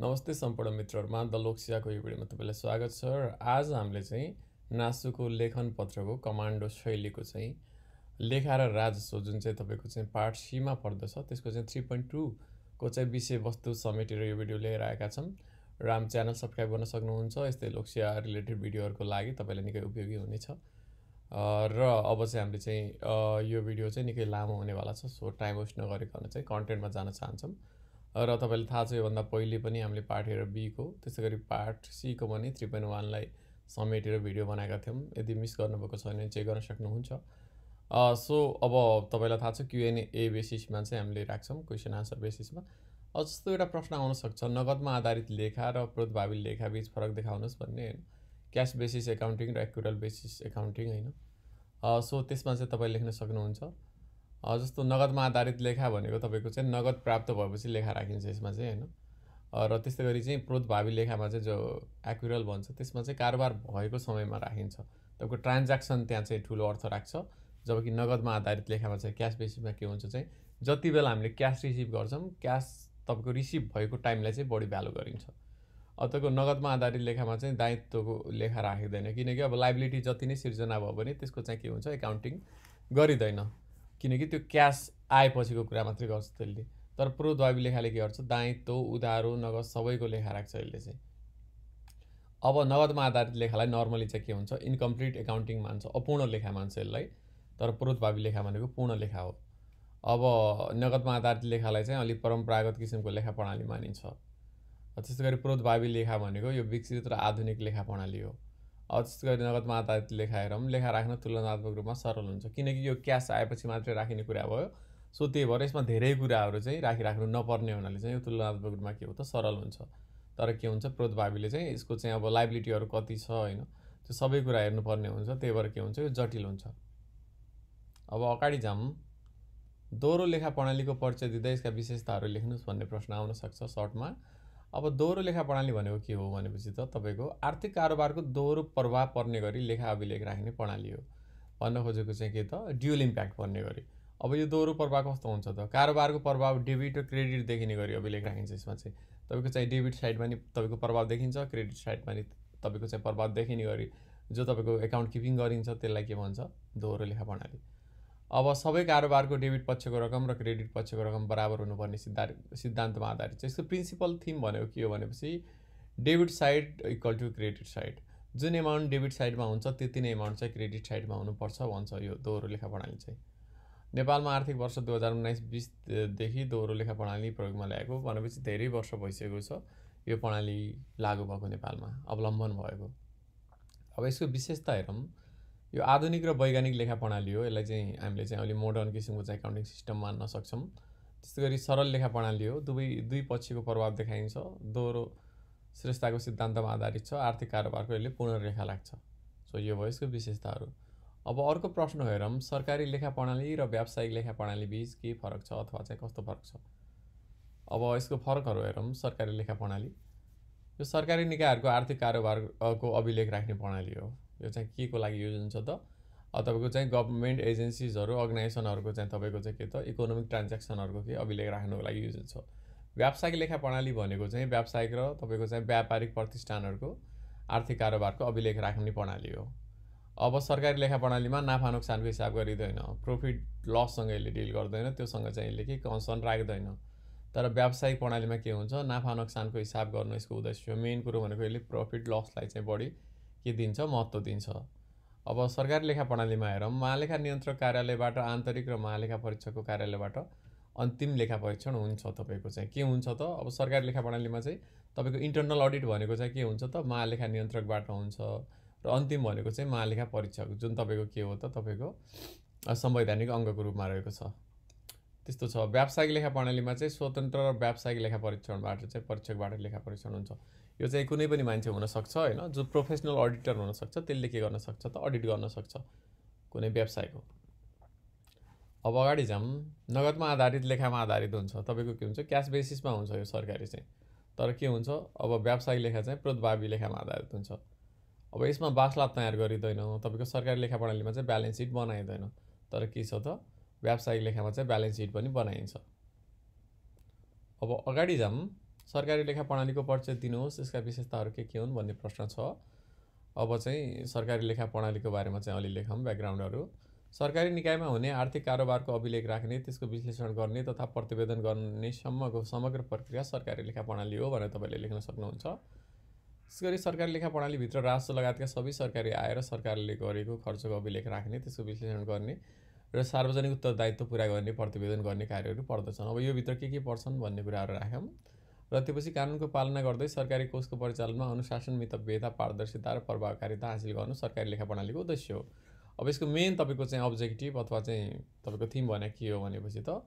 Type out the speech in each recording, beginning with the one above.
नमस्ते सम्पूर्ण मित्रहरूमा द लोकसियाको यो भिडियोमा तपाईँलाई स्वागत छ र आज हामीले चाहिँ नासुको लेखन पत्रको कमान्डो शैलीको चाहिँ लेखा र राजस्व जुन चाहिँ तपाईँको चाहिँ पार्ट सीमा पर्दछ त्यसको चाहिँ थ्री पोइन्ट टूको चाहिँ विषयवस्तु समेटेर यो भिडियो लिएर आएका छौँ र हाम्रो च्यानल सब्सक्राइब गर्न सक्नुहुन्छ यस्तै लोकसिया रिलेटेड भिडियोहरूको लागि तपाईँलाई निकै उपयोगी हुनेछ र अब चाहिँ हामीले चाहिँ यो भिडियो चाहिँ निकै लामो हुनेवाला छ सो टाइम वेस्ट नगरिकन चाहिँ कन्टेन्टमा जान चाहन्छौँ र तपाईँलाई थाहा छ योभन्दा पहिले पनि हामीले पार्ट हेर बीको त्यसै गरी पार्ट सीको पनि थ्री पोइन्ट वानलाई समेटेर भिडियो बनाएका थियौँ यदि मिस गर्नुभएको छ भने चेक गर्न सक्नुहुन्छ सो अब तपाईँलाई थाहा छ क्युएनए ए बेसिसमा चाहिँ हामीले राख्छौँ क्वेसन आन्सर बेसिसमा जस्तो एउटा प्रश्न आउन सक्छ नगदमा आधारित लेखा र लेखा लेखाबिच फरक देखाउनुहोस् भन्ने होइन क्यास बेसिस एकाउन्टिङ र एक्युरल बेसिस एकाउन्टिङ होइन सो त्यसमा चाहिँ तपाईँ लेख्न सक्नुहुन्छ जस्तो नगदमा आधारित लेखा भनेको तपाईँको चाहिँ नगद प्राप्त भएपछि लेखा राखिन्छ यसमा चाहिँ होइन र त्यस्तै गरी चाहिँ प्रोतभावी लेखामा चाहिँ जो एक्युरल भन्छ त्यसमा चाहिँ कारोबार भएको समयमा राखिन्छ तपाईँको ट्रान्ज्याक्सन त्यहाँ चाहिँ ठुलो अर्थ राख्छ जबकि नगदमा आधारित लेखामा चाहिँ क्यास बेसिसमा के हुन्छ चाहिँ जति बेला हामीले क्यास रिसिभ गर्छौँ क्यास तपाईँको रिसिभ भएको टाइमलाई चाहिँ बढी भ्यालु गरिन्छ तपाईँको नगदमा आधारित लेखामा चाहिँ दायित्वको लेखा राखिँदैन किनकि अब लाइबिलिटी जति नै सिर्जना भयो भने त्यसको चाहिँ के हुन्छ एकाउन्टिङ गरिँदैन किनकि त्यो क्यास आएपछिको कुरा मात्रै गर्छ त्यसले तर प्रो लेखाले के गर्छ दायित्व उधारो नगद सबैको लेखा राख्छ यसले चाहिँ अब नगदमा आधारित लेखालाई नर्मली चाहिँ के हुन्छ इन्कम्प्लिट एकाउन्टिङ मान्छ अपूर्ण लेखा मान्छ यसलाई तर प्रोद्भावी लेखा भनेको पूर्ण लेखा हो अब नगदमा आधारित लेखालाई चाहिँ अलिक परम्परागत किसिमको लेखा प्रणाली मानिन्छ त्यस्तै गरी प्रोद्भावी लेखा भनेको यो विकसित र आधुनिक लेखा प्रणाली हो त्यस्तो गरी नगद माता लेखाएर पनि लेखा राख्न तुलनात्मक रूपमा सरल हुन्छ किनकि यो क्यास आएपछि मात्रै राखिने कुरा भयो सो त्यही भएर यसमा धेरै कुराहरू चाहिँ राखिराख्नु नपर्ने हुनाले चाहिँ यो तुलनात्मक रूपमा के हो त सरल हुन्छ तर के हुन्छ प्रोद्भावीले चाहिँ यसको चाहिँ अब लाइबिलिटीहरू कति छ होइन त्यो सबै कुरा हेर्नुपर्ने हुन्छ त्यही भएर के हुन्छ यो जटिल हुन्छ अब अगाडि जाऊँ दोहोरो लेखा प्रणालीको परिचय दिँदै यसका विशेषताहरू लेख्नुहोस् भन्ने प्रश्न आउन सक्छ सर्टमा अब दोहोरो लेखा प्रणाली भनेको के हो भनेपछि त तपाईँको आर्थिक कारोबारको दोहोरो प्रभाव पर्ने गरी लेखा अभिलेख राख्ने प्रणाली हो भन्न खोजेको चाहिँ के त ड्युल इम्प्याक्ट पर्ने गरी अब यो दोहोरो प्रभाव कस्तो हुन्छ त कारोबारको प्रभाव डेबिट र क्रेडिट देखिने गरी अभिलेख राखिन्छ यसमा चाहिँ तपाईँको चाहिँ डेबिट साइडमा नि तपाईँको प्रभाव देखिन्छ क्रेडिट साइडमा नि तपाईँको चाहिँ प्रभाव देखिने गरी जो तपाईँको एकाउन्ट किपिङ गरिन्छ त्यसलाई के भन्छ दोहोरो लेखा प्रणाली अब सबै कारोबारको डेबिट पक्षको रकम र क्रेडिट पक्षको रकम बराबर हुनुपर्ने सिद्धान्त सिद्धान्तमा आधारित छ यसको प्रिन्सिपल थिम भनेको के हो भनेपछि debit side equal to credit side जुन एमाउन्ट डेबिट साइडमा हुन्छ त्यति नै एमाउन्ट चाहिँ क्रेडिट साइडमा हुनुपर्छ भन्छ यो दोहोरो लेखा प्रणाली चाहिँ नेपालमा आर्थिक वर्ष दुई हजार उन्नाइस बिसदेखि दोहोरो लेखा प्रणाली प्रयोगमा ल्याएको भनेपछि धेरै वर्ष भइसकेको छ यो प्रणाली लागू भएको नेपालमा अवलम्बन भएको अब यसको विशेषता हेरौँ यो आधुनिक र वैज्ञानिक लेखा प्रणाली हो यसलाई चाहिँ हामीले चाहिँ अहिले मोडर्न किसिमको चाहिँ एकाउन्टिङ सिस्टम मान्न सक्छौँ त्यस्तै गरी सरल लेखा प्रणाली हो दुवै दुई पक्षको प्रभाव देखाइन्छ दोहोरो श्रेष्ठताको सिद्धान्तमा आधारित छ आर्थिक कारोबारको यसले पुनर्रेखा लाग्छ सो यो भयो यसको विशेषताहरू अब अर्को प्रश्न हेरौँ सरकारी लेखा प्रणाली र व्यावसायिक लेखा प्रणाली बिच के फरक छ अथवा चाहिँ कस्तो फरक छ अब यसको फरकहरू हेरौँ सरकारी लेखा प्रणाली यो सरकारी निकायहरूको आर्थिक कारोबारको अभिलेख राख्ने प्रणाली हो यो चाहिँ के को लागि युज हुन्छ त तपाईँको चाहिँ गभर्मेन्ट एजेन्सिजहरू अर्गनाइजेसनहरूको चाहिँ तपाईँको चाहिँ के त इकोनोमिक ट्रान्ज्याक्सनहरूको के अभिलेख राख्नुको लागि युज हुन्छ व्यावसायिक लेखा प्रणाली भनेको चाहिँ व्यावसायिक र तपाईँको चाहिँ व्यापारिक प्रतिष्ठानहरूको आर्थिक कारोबारको अभिलेख राख्ने प्रणाली हो अब सरकारी लेखा प्रणालीमा नाफा नोक्सानको हिसाब गरिँदैन प्रफिट लससँग यसले डिल गर्दैन त्योसँग चाहिँ यसले के कन्सर्न राख्दैन तर व्यावसायिक प्रणालीमा के हुन्छ नाफा नोक्सानको हिसाब गर्नु यसको उद्देश्य मेन कुरो भनेको यसले प्रफिट लसलाई चाहिँ बढी के दिन्छ महत्त्व दिन्छ अब सरकारी लेखा प्रणालीमा हेरौँ महालेखा नियन्त्रक कार्यालयबाट आन्तरिक र महालेखा परीक्षकको कार्यालयबाट अन्तिम लेखा परीक्षण हुन्छ तपाईँको चाहिँ के हुन्छ त अब सरकारी लेखा प्रणालीमा चाहिँ तपाईँको इन्टर्नल अडिट भनेको चाहिँ के हुन्छ त महालेखा नियन्त्रकबाट हुन्छ र अन्तिम भनेको चाहिँ महालेखा परीक्षक जुन तपाईँको के हो त तपाईँको संवैधानिक अङ्गको रूपमा रहेको छ त्यस्तो छ व्यावसायिक लेखा प्रणालीमा चाहिँ स्वतन्त्र र व्यावसायिक लेखा परीक्षणबाट चाहिँ परीक्षकबाट लेखा परीक्षण हुन्छ यो चाहिँ कुनै पनि मान्छे हुनसक्छ होइन जो प्रोफेसनल अडिटर हुनसक्छ त्यसले के गर्न सक्छ त अडिट गर्न सक्छ कुनै व्यवसायको अब अगाडि जाउँ नगदमा आधारित लेखामा आधारित हुन्छ तपाईँको के हुन्छ क्यास बेसिसमा हुन्छ यो सरकारी चाहिँ तर के हुन्छ अब व्यावसायिक लेखा चाहिँ प्रोद्भावी लेखामा आधारित हुन्छ अब यसमा बासलाभ तयार गरिँदैन तपाईँको सरकारी लेखा प्रणालीमा चाहिँ ब्यालेन्स सिट बनाइँदैन तर के छ त व्यावसायिक लेखामा चाहिँ ब्यालेन्स सिट पनि बनाइन्छ अब अगाडि जाउँ सरकारी लेखा प्रणालीको परिचय दिनुहोस् यसका विशेषताहरू के के हुन् भन्ने प्रश्न छ अब चाहिँ सरकारी लेखा प्रणालीको बारेमा चाहिँ अलि लेखौँ ब्याकग्राउन्डहरू सरकारी निकायमा हुने आर्थिक कारोबारको अभिलेख राख्ने त्यसको विश्लेषण गर्ने तथा प्रतिवेदन गर्नेसम्मको समग्र प्रक्रिया सरकारी लेखा प्रणाली हो भनेर तपाईँले लेख्न सक्नुहुन्छ त्यस गरी सरकारी लेखा प्रणालीभित्र राजस्व लगायतका सबै सरकारी आय र सरकारले गरेको खर्चको अभिलेख राख्ने त्यसको विश्लेषण गर्ने र सार्वजनिक उत्तरदायित्व पुरा गर्ने प्रतिवेदन गर्ने कार्यहरू पर्दछन् अब योभित्र के के पर्छन् भन्ने कुराहरू राख्यौँ र त्योपछि कानुनको पालना गर्दै सरकारी कोषको परिचालनमा अनुशासन मितभेदा पारदर्शिता र प्रभावकारिता हासिल गर्नु सरकारी लेखा प्रणालीको उद्देश्य हो अब यसको मेन तपाईँको चाहिँ अब्जेक्टिभ अथवा चाहिँ तपाईँको थिम भने के हो भनेपछि त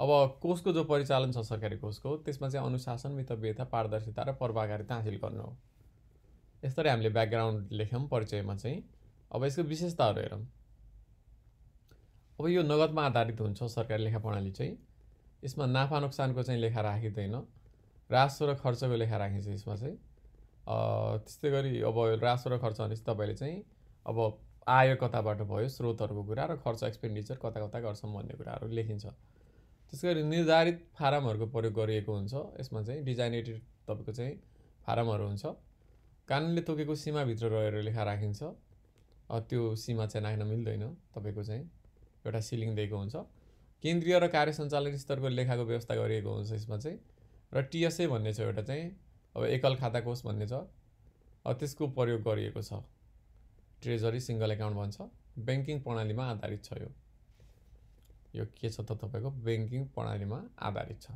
अब कोषको जो परिचालन छ सरकारी कोषको त्यसमा चाहिँ अनुशासन मितभेदा पारदर्शिता र प्रभावकारिता हासिल गर्नु हो यस्तरी हामीले ब्याकग्राउन्ड लेख्यौँ परिचयमा चाहिँ अब यसको विशेषताहरू हेरौँ अब यो नगदमा आधारित हुन्छ सरकारी लेखा प्रणाली चाहिँ यसमा नाफा नोक्सानको चाहिँ लेखा राखिँदैन रासो र खर्चको लेखा राखिन्छ यसमा चाहिँ त्यस्तै गरी अब रासो र खर्च भनेपछि तपाईँले चाहिँ अब आय कताबाट भयो स्रोतहरूको कुरा र खर्च एक्सपेन्डिचर कता कता गर्छौँ भन्ने कुराहरू लेखिन्छ त्यसै गरी निर्धारित फारमहरूको प्रयोग गरिएको हुन्छ यसमा चाहिँ डिजाइनेटेड तपाईँको चाहिँ फारमहरू हुन्छ कानुनले तोकेको सीमाभित्र रहेर लेखा राखिन्छ त्यो सीमा चाहिँ राख्न मिल्दैन तपाईँको चाहिँ एउटा सिलिङ दिएको हुन्छ केन्द्रीय र कार्य सञ्चालन स्तरको लेखाको व्यवस्था गरिएको हुन्छ यसमा चाहिँ र टिएसए भन्ने छ एउटा चाहिँ अब एकल खाता कोष भन्ने छ त्यसको प्रयोग गरिएको छ ट्रेजरी सिङ्गल एकाउन्ट भन्छ ब्याङ्किङ प्रणालीमा आधारित छ यो यो के छ त तपाईँको ब्याङ्किङ प्रणालीमा आधारित छ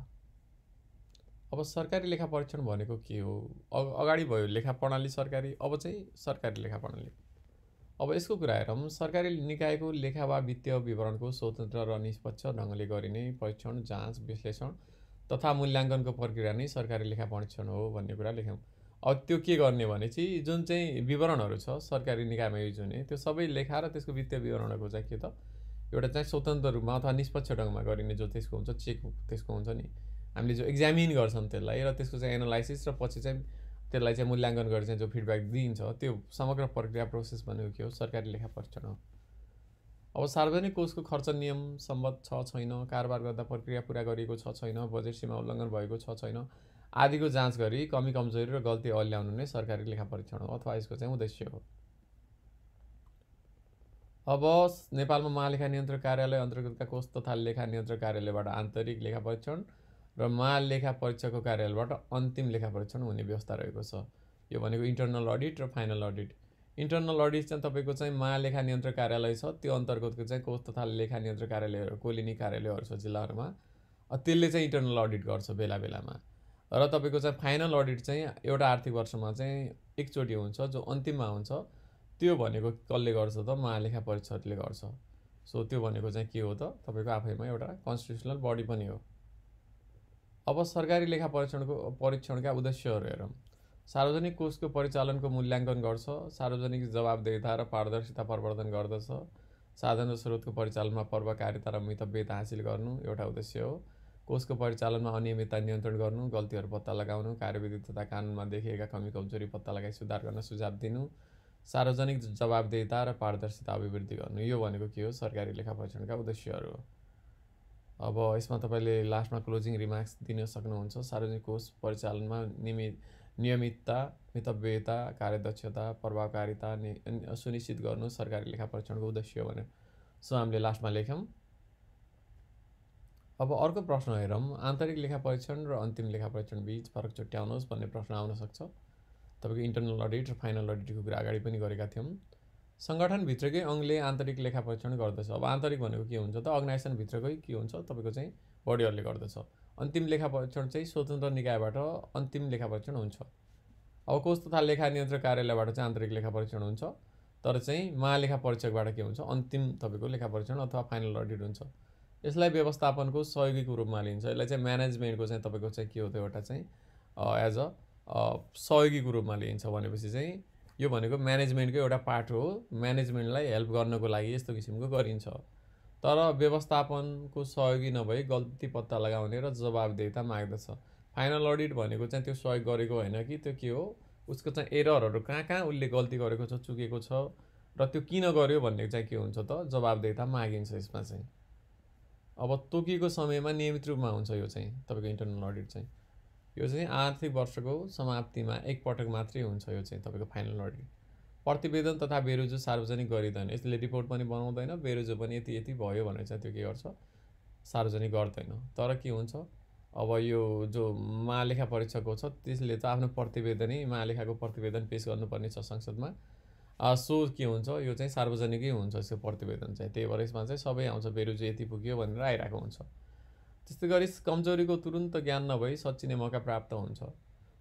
अब सरकारी लेखा परीक्षण भनेको के हो अगाडि भयो लेखा प्रणाली सरकारी अब चाहिँ सरकारी लेखा प्रणाली अब यसको कुरा हेरौँ सरकारी निकायको लेखा वा वित्तीय विवरणको स्वतन्त्र र निष्पक्ष ढङ्गले गरिने परीक्षण जाँच विश्लेषण तथा मूल्याङ्कनको प्रक्रिया नै सरकारी लेखा परीक्षण हो भन्ने कुरा लेख्यौँ अब त्यो के गर्ने भने चाहिँ जुन चाहिँ विवरणहरू छ सरकारी निकायमा युज हुने त्यो सबै लेखा र त्यसको वित्तीय विवरणहरूको चाहिँ के त एउटा चाहिँ स्वतन्त्र रूपमा अथवा निष्पक्ष ढङ्गमा गरिने जो त्यसको हुन्छ चेक त्यसको हुन्छ नि हामीले जो एक्जामिन गर्छौँ त्यसलाई र त्यसको चाहिँ एनालाइसिस र पछि चाहिँ त्यसलाई चाहिँ मूल्याङ्कन गरेर चाहिँ जो फिडब्याक दिइन्छ त्यो समग्र प्रक्रिया प्रोसेस भनेको के हो सरकारी लेखा परीक्षण हो अब सार्वजनिक कोषको खर्च नियम सम्मत छ छैन कारोबार गर्दा प्रक्रिया पुरा गरिएको छ छैन बजेट सीमा उल्लङ्घन भएको छ छैन आदिको जाँच गरी कमी कमजोरी र गल्ती अल्याउनु नै सरकारी लेखा परीक्षण हो अथवा यसको चाहिँ उद्देश्य हो अब नेपालमा महालेखा नियन्त्रण कार्यालय अन्तर्गतका कोष तथा लेखा नियन्त्रण कार्यालयबाट आन्तरिक लेखा परीक्षण र महालेखा परीक्षकको कार्यालयबाट अन्तिम लेखा परीक्षण हुने व्यवस्था रहेको छ यो भनेको इन्टर्नल अडिट र फाइनल अडिट इन्टर्नल अडिट चाहिँ तपाईँको चाहिँ महालेखा नियन्त्रण कार्यालय छ त्यो अन्तर्गतको चाहिँ कोष तथा लेखा नियन्त्रण कार्यालयहरू कोलिनी कार्यालयहरू छ जिल्लाहरूमा त्यसले चाहिँ इन्टर्नल अडिट गर्छ बेला बेलामा र तपाईँको चाहिँ फाइनल अडिट चाहिँ एउटा आर्थिक वर्षमा चाहिँ एकचोटि हुन्छ जो अन्तिममा हुन्छ त्यो भनेको कसले गर्छ त महालेखा परिषदले गर्छ सो त्यो भनेको चाहिँ के हो त तपाईँको आफैमा एउटा कन्स्टिट्युसनल बडी पनि हो अब सरकारी लेखा परीक्षणको परीक्षणका उद्देश्यहरू हेरौँ सार्वजनिक कोषको परिचालनको मूल्याङ्कन गर्छ सार्वजनिक जवाबदेता र पारदर्शिता प्रवर्धन गर्दछ साधन र स्रोतको परिचालनमा प्रभावकारिता र मितव्यता हासिल गर्नु एउटा उद्देश्य हो कोषको परिचालनमा अनियमितता नियन्त्रण गर्नु गल्तीहरू पत्ता लगाउनु कार्यविधि तथा कानुनमा देखिएका कमी कमजोरी पत्ता लगाई सुधार गर्न सुझाव दिनु सार्वजनिक जवाबदेता र पारदर्शिता अभिवृद्धि गर्नु यो भनेको के हो सरकारी लेखा परीक्षणका उद्देश्यहरू अब यसमा तपाईँले लास्टमा क्लोजिङ रिमार्क्स दिन सक्नुहुन्छ सार्वजनिक कोष परिचालनमा नियमित नियमितता मितव्ययता कार्यदक्षता प्रभावकारिता सुनिश्चित गर्नु सरकारी लेखा परीक्षणको उद्देश्य हो भने सो हामीले लास्टमा लेख्यौँ अब अर्को प्रश्न हेरौँ आन्तरिक लेखा परीक्षण र अन्तिम लेखा परीक्षण बिच फरक छुट्याउनुहोस् भन्ने प्रश्न आउन सक्छ तपाईँको इन्टरनल अडिट र फाइनल अडिटको कुरा अगाडि पनि गरेका थियौँ सङ्गठनभित्रकै अङ्गले आन्तरिक लेखा परीक्षण गर्दछ अब आन्तरिक भनेको के हुन्छ त अर्गनाइजेसनभित्रकै के हुन्छ तपाईँको चाहिँ बडीहरूले गर्दछ अन्तिम लेखा परीक्षण चाहिँ स्वतन्त्र निकायबाट अन्तिम लेखा परीक्षण हुन्छ अब कोष तथा लेखा नियन्त्रण कार्यालयबाट चाहिँ आन्तरिक लेखा परीक्षण हुन्छ तर चाहिँ महालेखा परीक्षकबाट के हुन्छ अन्तिम तपाईँको लेखा परीक्षण अथवा फाइनल अडिट हुन्छ यसलाई व्यवस्थापनको सहयोगीको रूपमा लिन्छ यसलाई चाहिँ म्यानेजमेन्टको चाहिँ तपाईँको चाहिँ के हो त्यो एउटा चाहिँ एज अ सहयोगीको रूपमा लिइन्छ भनेपछि चाहिँ यो भनेको म्यानेजमेन्टको एउटा पार्ट हो म्यानेजमेन्टलाई हेल्प गर्नको लागि यस्तो किसिमको गरिन्छ तर व्यवस्थापनको सहयोगी नभई गल्ती पत्ता लगाउने र जवाबदेता माग्दछ फाइनल अडिट भनेको चाहिँ त्यो सहयोग गरेको होइन कि त्यो के हो उसको चाहिँ एररहरू कहाँ कहाँ उसले गल्ती गरेको छ चुकेको छ र त्यो किन गर्यो भन्ने चाहिँ के हुन्छ त जवाबदेता मागिन्छ यसमा चाहिँ अब तोकिएको समयमा नियमित रूपमा हुन्छ यो चाहिँ तपाईँको इन्टरनल अडिट चाहिँ यो चाहिँ आर्थिक वर्षको समाप्तिमा एकपटक मात्रै हुन्छ यो चाहिँ तपाईँको फाइनल अडिट प्रतिवेदन तथा बेरोजो सार्वजनिक गरिँदैन यसले रिपोर्ट पनि बनाउँदैन बेरुजो पनि यति यति भयो भनेर चाहिँ त्यो के गर्छ सार्वजनिक गर्दैन तर के हुन्छ अब यो जो महालेखा परीक्षकको छ त्यसले त आफ्नो प्रतिवेदनै महालेखाको प्रतिवेदन पेस गर्नुपर्ने छ संसदमा सो के हुन्छ यो चाहिँ सार्वजनिकै हुन्छ यसको प्रतिवेदन चाहिँ त्यही भएर यसमा चाहिँ सबै आउँछ बेरोजो यति पुग्यो भनेर आइरहेको हुन्छ त्यस्तै गरी कमजोरीको तुरुन्त ज्ञान नभई सचिने मौका प्राप्त हुन्छ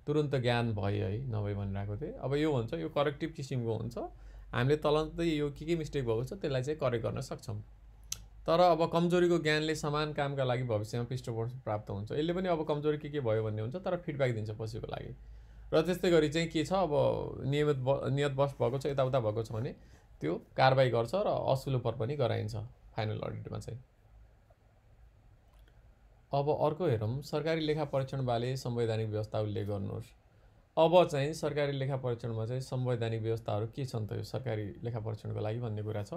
तुरन्त ज्ञान भयो है नभए भनिरहेको थिएँ अब यो हुन्छ यो करेक्टिभ किसिमको हुन्छ हामीले तलन्तै यो के के मिस्टेक भएको छ त्यसलाई चाहिँ करेक्ट गर्न सक्छौँ तर अब कमजोरीको ज्ञानले समान कामका लागि भविष्यमा पृष्ठपोष प्राप्त हुन्छ यसले पनि अब कमजोरी के के भयो भन्ने हुन्छ तर फिडब्याक दिन्छ पछिको लागि र त्यस्तै गरी चाहिँ के छ अब नियमित नियत बस भएको छ यताउता भएको छ भने त्यो कारवाही गर्छ र असुलोपर पनि गराइन्छ फाइनल अडिटमा चाहिँ अब अर्को हेरौँ सरकारी लेखा परीक्षणबारे संवैधानिक व्यवस्था उल्लेख गर्नुहोस् अब चाहिँ सरकारी लेखा परीक्षणमा चाहिँ संवैधानिक व्यवस्थाहरू के छन् त यो सरकारी लेखा परीक्षणको लागि भन्ने कुरा छ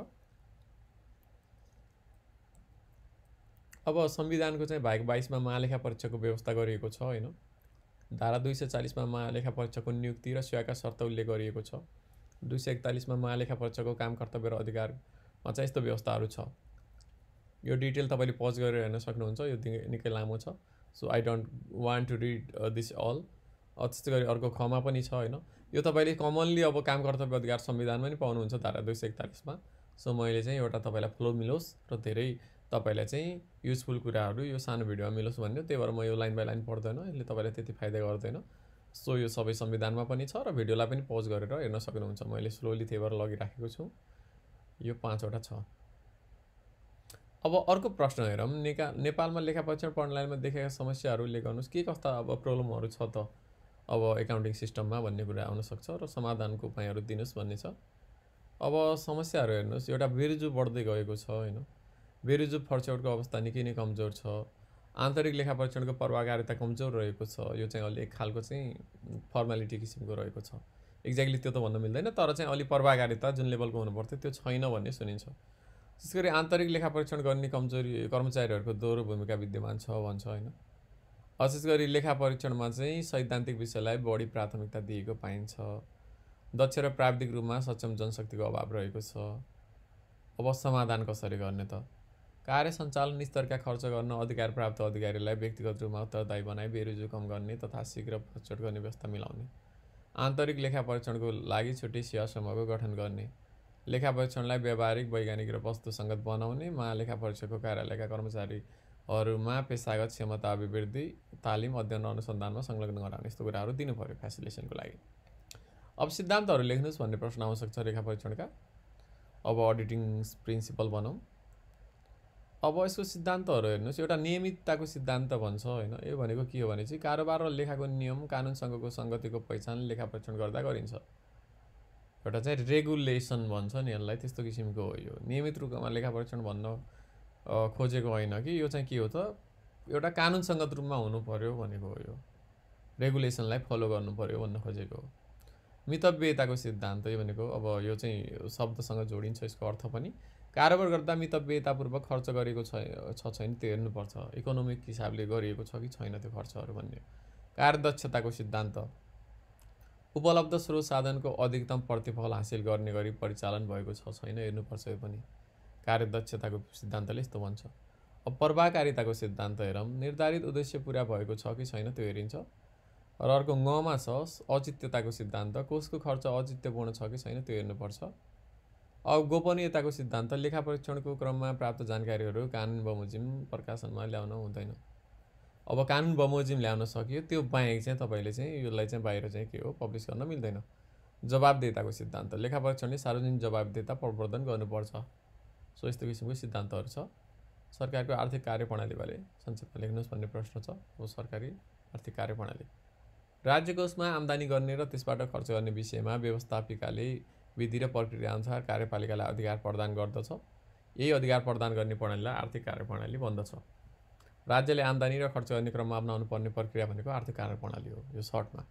अब संविधानको चाहिँ भाग बाइसमा महालेखा परीक्षकको व्यवस्था गरिएको छ होइन धारा दुई सय चालिसमा महालेखा परीक्षकको नियुक्ति र सेवाका शर्त उल्लेख गरिएको छ दुई सय एकतालिसमा महालेखा परीक्षकको काम कर्तव्य र अधिकारमा चाहिँ यस्तो व्यवस्थाहरू छ यो डिटेल तपाईँले पज गरेर हेर्न सक्नुहुन्छ यो निकै लामो छ so I don't want to read this all त्यस्तै गरी अर्को खमा पनि छ होइन यो तपाईँले कमनली अब काम कर्तव्य अधिकार संविधानमा पनि पाउनुहुन्छ धारा दुई सय एकतालिसमा सो मैले चाहिँ एउटा तपाईँलाई फ्लो मिलोस् र धेरै तपाईँलाई चाहिँ युजफुल कुराहरू यो सानो भिडियोमा मिलोस् भन्यो त्यही भएर म यो लाइन बाई लाइन पढ्दैन यसले तपाईँलाई त्यति फाइदा गर्दैन सो यो सबै संविधानमा पनि छ र भिडियोलाई पनि पज गरेर हेर्न सक्नुहुन्छ मैले स्लोली त्यही भएर लगिराखेको छु यो पाँचवटा छ अब अर्को प्रश्न हेरौँ नेका नेपालमा लेखा परीक्षण प्रणालीमा देखेका समस्याहरू लेखाउनुहोस् के कस्ता अब प्रब्लमहरू छ त अब एकाउन्टिङ सिस्टममा भन्ने कुरा आउनसक्छ र समाधानको उपायहरू दिनुहोस् भन्ने छ अब समस्याहरू हेर्नुहोस् एउटा बेरुजु बढ्दै गएको छ होइन बेरुजु फर्चौटको अवस्था निकै नै कमजोर छ आन्तरिक लेखा परीक्षणको प्रभावकारिता कमजोर रहेको छ यो चाहिँ अलि एक खालको चाहिँ फर्मालिटी किसिमको रहेको छ एक्ज्याक्टली त्यो त भन्न मिल्दैन तर चाहिँ अलि प्रभावकारिता जुन लेभलको हुनुपर्थ्यो त्यो छैन भन्ने सुनिन्छ विशेष गरी आन्तरिक लेखा परीक्षण गर्ने कमजोरी कर्मचारीहरूको दोहोरो भूमिका विद्यमान छ भन्छ होइन विशेष गरी लेखा परीक्षणमा चाहिँ सैद्धान्तिक विषयलाई बढी प्राथमिकता दिएको पाइन्छ दक्ष र प्राविधिक रूपमा सक्षम जनशक्तिको अभाव रहेको छ अब समाधान कसरी गर्ने त कार्य सञ्चालन स्तरका खर्च गर्न अधिकार प्राप्त अधिकारीलाई व्यक्तिगत रूपमा उत्तरदायी बनाई बेरुजु कम गर्ने तथा शीघ्र प्रचोट गर्ने व्यवस्था मिलाउने आन्तरिक लेखा परीक्षणको लागि छुट्टै सेवा समूहको गठन गर्ने लेखा परीक्षणलाई व्यावहारिक वैज्ञानिक र वस्तुसङ्गत बनाउने महालेखा परीक्षकको कार्यालयका कर्मचारीहरूमा पेसागत क्षमता अभिवृद्धि तालिम अध्ययन अनुसन्धानमा संलग्न गराउने यस्तो कुराहरू दिनु पऱ्यो फेसिलेसनको लागि अब सिद्धान्तहरू लेख्नुहोस् भन्ने प्रश्न आउन सक्छ रेखा परीक्षणका अब अडिटिङ प्रिन्सिपल भनौँ अब यसको सिद्धान्तहरू हेर्नुहोस् एउटा नियमितताको सिद्धान्त भन्छ होइन यो भनेको के हो भने चाहिँ कारोबार र लेखाको नियम कानुनसँगको सङ्गतिको पहिचान लेखा परीक्षण गर्दा गरिन्छ एउटा चाहिँ रेगुलेसन भन्छ नि यसलाई त्यस्तो किसिमको हो यो नियमित रूपमा लेखा परीक्षण भन्न खोजेको होइन कि यो चाहिँ के हो त एउटा कानुनसङ्गत रूपमा हुनु पऱ्यो भनेको हो यो रेगुलेसनलाई फलो गर्नु पऱ्यो भन्न खोजेको हो मितव्ययताको सिद्धान्त यो भनेको अब यो चाहिँ शब्दसँग जोडिन्छ यसको अर्थ पनि कारोबार गर्दा मितव्ययतापूर्वक खर्च गरेको छ छैन त्यो हेर्नुपर्छ इकोनोमिक हिसाबले गरिएको छ कि छैन त्यो खर्चहरू भन्ने कार्यदक्षताको सिद्धान्त उपलब्ध स्रोत साधनको अधिकतम प्रतिफल हासिल गर्ने गरी परिचालन भएको छ छैन हेर्नुपर्छ यो पनि कार्यदक्षताको सिद्धान्तले यस्तो भन्छ अब प्रभावकारिताको सिद्धान्त हेरौँ निर्धारित उद्देश्य पुरा भएको छ कि छैन त्यो हेरिन्छ र अर्को ङमा छ औचित्यताको सिद्धान्त कोषको खर्च औचित्यपूर्ण छ कि छैन त्यो हेर्नुपर्छ अब गोपनीयताको सिद्धान्त लेखा परीक्षणको क्रममा प्राप्त जानकारीहरू कानुन बमोजिम प्रकाशनमा ल्याउन हुँदैन अब कानुन बमोजिम ल्याउन सकियो त्यो बाहेक चाहिँ तपाईँले चाहिँ यसलाई चाहिँ बाहिर चाहिँ के हो पब्लिस गर्न मिल्दैन जवाबदेताको सिद्धान्त लेखा परीक्षणले सार्वजनिक जवाबदेता प्रवर्धन गर्नुपर्छ सो यस्तो किसिमको सिद्धान्तहरू छ सरकारको आर्थिक कार्य बारे संक्षेपमा लेख्नुहोस् भन्ने प्रश्न छ हो सरकारी आर्थिक कार्यप्रणाली राज्य कोषमा आम्दानी गर्ने र त्यसबाट खर्च गर्ने विषयमा व्यवस्थापिकाले विधि र प्रक्रियाअनुसार कार्यपालिकालाई अधिकार प्रदान गर्दछ यही अधिकार प्रदान गर्ने प्रणालीलाई आर्थिक कार्यप्रणाली भन्दछ राज्यले आम्दानी र खर्च गर्ने क्रममा अप्नाउनु पर्ने प्रक्रिया भनेको आर्थिक कार्य प्रणाली हो यो सर्टमा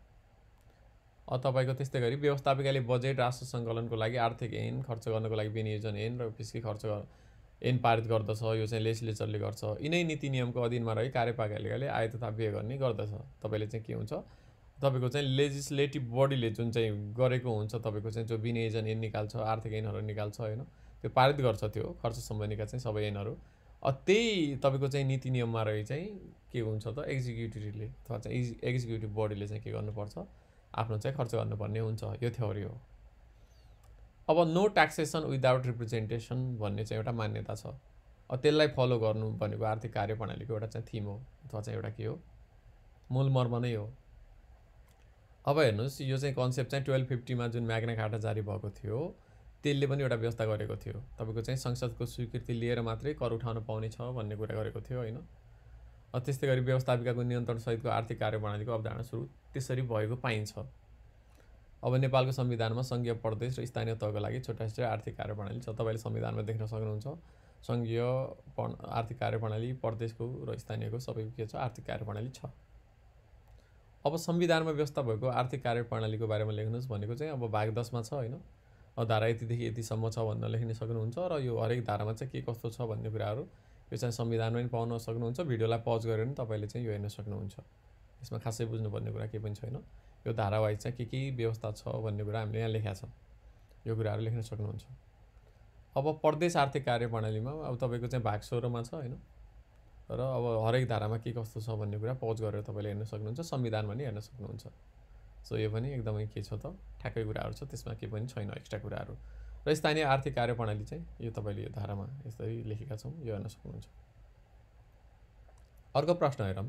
तपाईँको त्यस्तै गरी व्यवस्थापिकाले बजेट राष्ट्र सङ्कलनको लागि आर्थिक ऐन खर्च गर्नको लागि विनियोजन ऐन र फिस्की खर्च ऐन पारित गर्दछ यो चाहिँ लेजिस्लेचरले गर्छ यिनै नीति नियमको अधीनमा रहे कार्यपालिकाले आय तथा व्यय गर्ने गर्दछ तपाईँले चाहिँ के हुन्छ तपाईँको चाहिँ लेजिस्लेटिभ बडीले जुन चाहिँ गरेको हुन्छ तपाईँको चाहिँ जो विनियोजन ऐन निकाल्छ आर्थिक ऐनहरू निकाल्छ होइन त्यो पारित गर्छ त्यो खर्च सम्बन्धीका चाहिँ सबै ऐनहरू त्यही तपाईँको चाहिँ नीति नियममा रहे चाहिँ के हुन्छ त एक्जिक्युटिभले अथवा चाहिँ एक्जिक्युटिभ बडीले चाहिँ के गर्नुपर्छ आफ्नो चाहिँ खर्च गर्नुपर्ने हुन्छ यो थ्योरी हो अब नो ट्याक्सेसन विदाउट रिप्रेजेन्टेसन भन्ने चाहिँ एउटा मान्यता छ त्यसलाई फलो गर्नु भनेको आर्थिक कार्यप्रणालीको एउटा चाहिँ थिम हो अथवा चाहिँ एउटा के हो मूल मर्म नै हो अब हेर्नुहोस् यो चाहिँ कन्सेप्ट चाहिँ टुवेल्भ फिफ्टीमा जुन म्याग्ना काटा जारी भएको थियो त्यसले पनि एउटा व्यवस्था गरेको थियो तपाईँको चाहिँ संसदको स्वीकृति लिएर मात्रै कर उठाउन पाउने छ भन्ने कुरा गरेको थियो होइन त्यस्तै गरी व्यवस्थापिकाको नियन्त्रणसहितको आर्थिक कार्यप्रणालीको अवधारणा सुरु त्यसरी भएको पाइन्छ अब नेपालको संविधानमा सङ्घीय प्रदेश र स्थानीय तहको लागि छोटा छुट्टै आर्थिक कार्यप्रणाली छ तपाईँले संविधानमा देख्न सक्नुहुन्छ सङ्घीय आर्थिक कार्यप्रणाली प्रदेशको र स्थानीयको सबै के छ आर्थिक कार्यप्रणाली छ अब संविधानमा व्यवस्था भएको आर्थिक कार्यप्रणालीको बारेमा लेख्नुहोस् भनेको चाहिँ अब भाग दसमा छ होइन धारा यतिदेखि यतिसम्म छ भनेर लेख्न सक्नुहुन्छ र यो हरेक धारामा चाहिँ के कस्तो छ भन्ने कुराहरू यो चाहिँ संविधानमा पनि पाउन सक्नुहुन्छ भिडियोलाई पज गरेर पनि तपाईँले चाहिँ यो हेर्न सक्नुहुन्छ यसमा खासै बुझ्नुपर्ने कुरा केही पनि छैन यो धारावाहिक चाहिँ के के व्यवस्था छ भन्ने कुरा हामीले यहाँ लेखा छ यो कुराहरू लेख्न सक्नुहुन्छ अब प्रदेश आर्थिक कार्य प्रणालीमा अब तपाईँको चाहिँ भाग सोह्रमा छ होइन र अब हरेक धारामा के कस्तो छ भन्ने कुरा पज गरेर तपाईँले हेर्न सक्नुहुन्छ संविधानमा नि हेर्न सक्नुहुन्छ सो यो पनि एकदमै के छ त ठ्याक्कै कुराहरू छ त्यसमा केही पनि छैन एक्स्ट्रा कुराहरू र स्थानीय आर्थिक कार्यप्रणाली चाहिँ यो तपाईँले यो धारामा यसरी लेखेका छौँ यो हेर्न सक्नुहुन्छ अर्को प्रश्न हेरौँ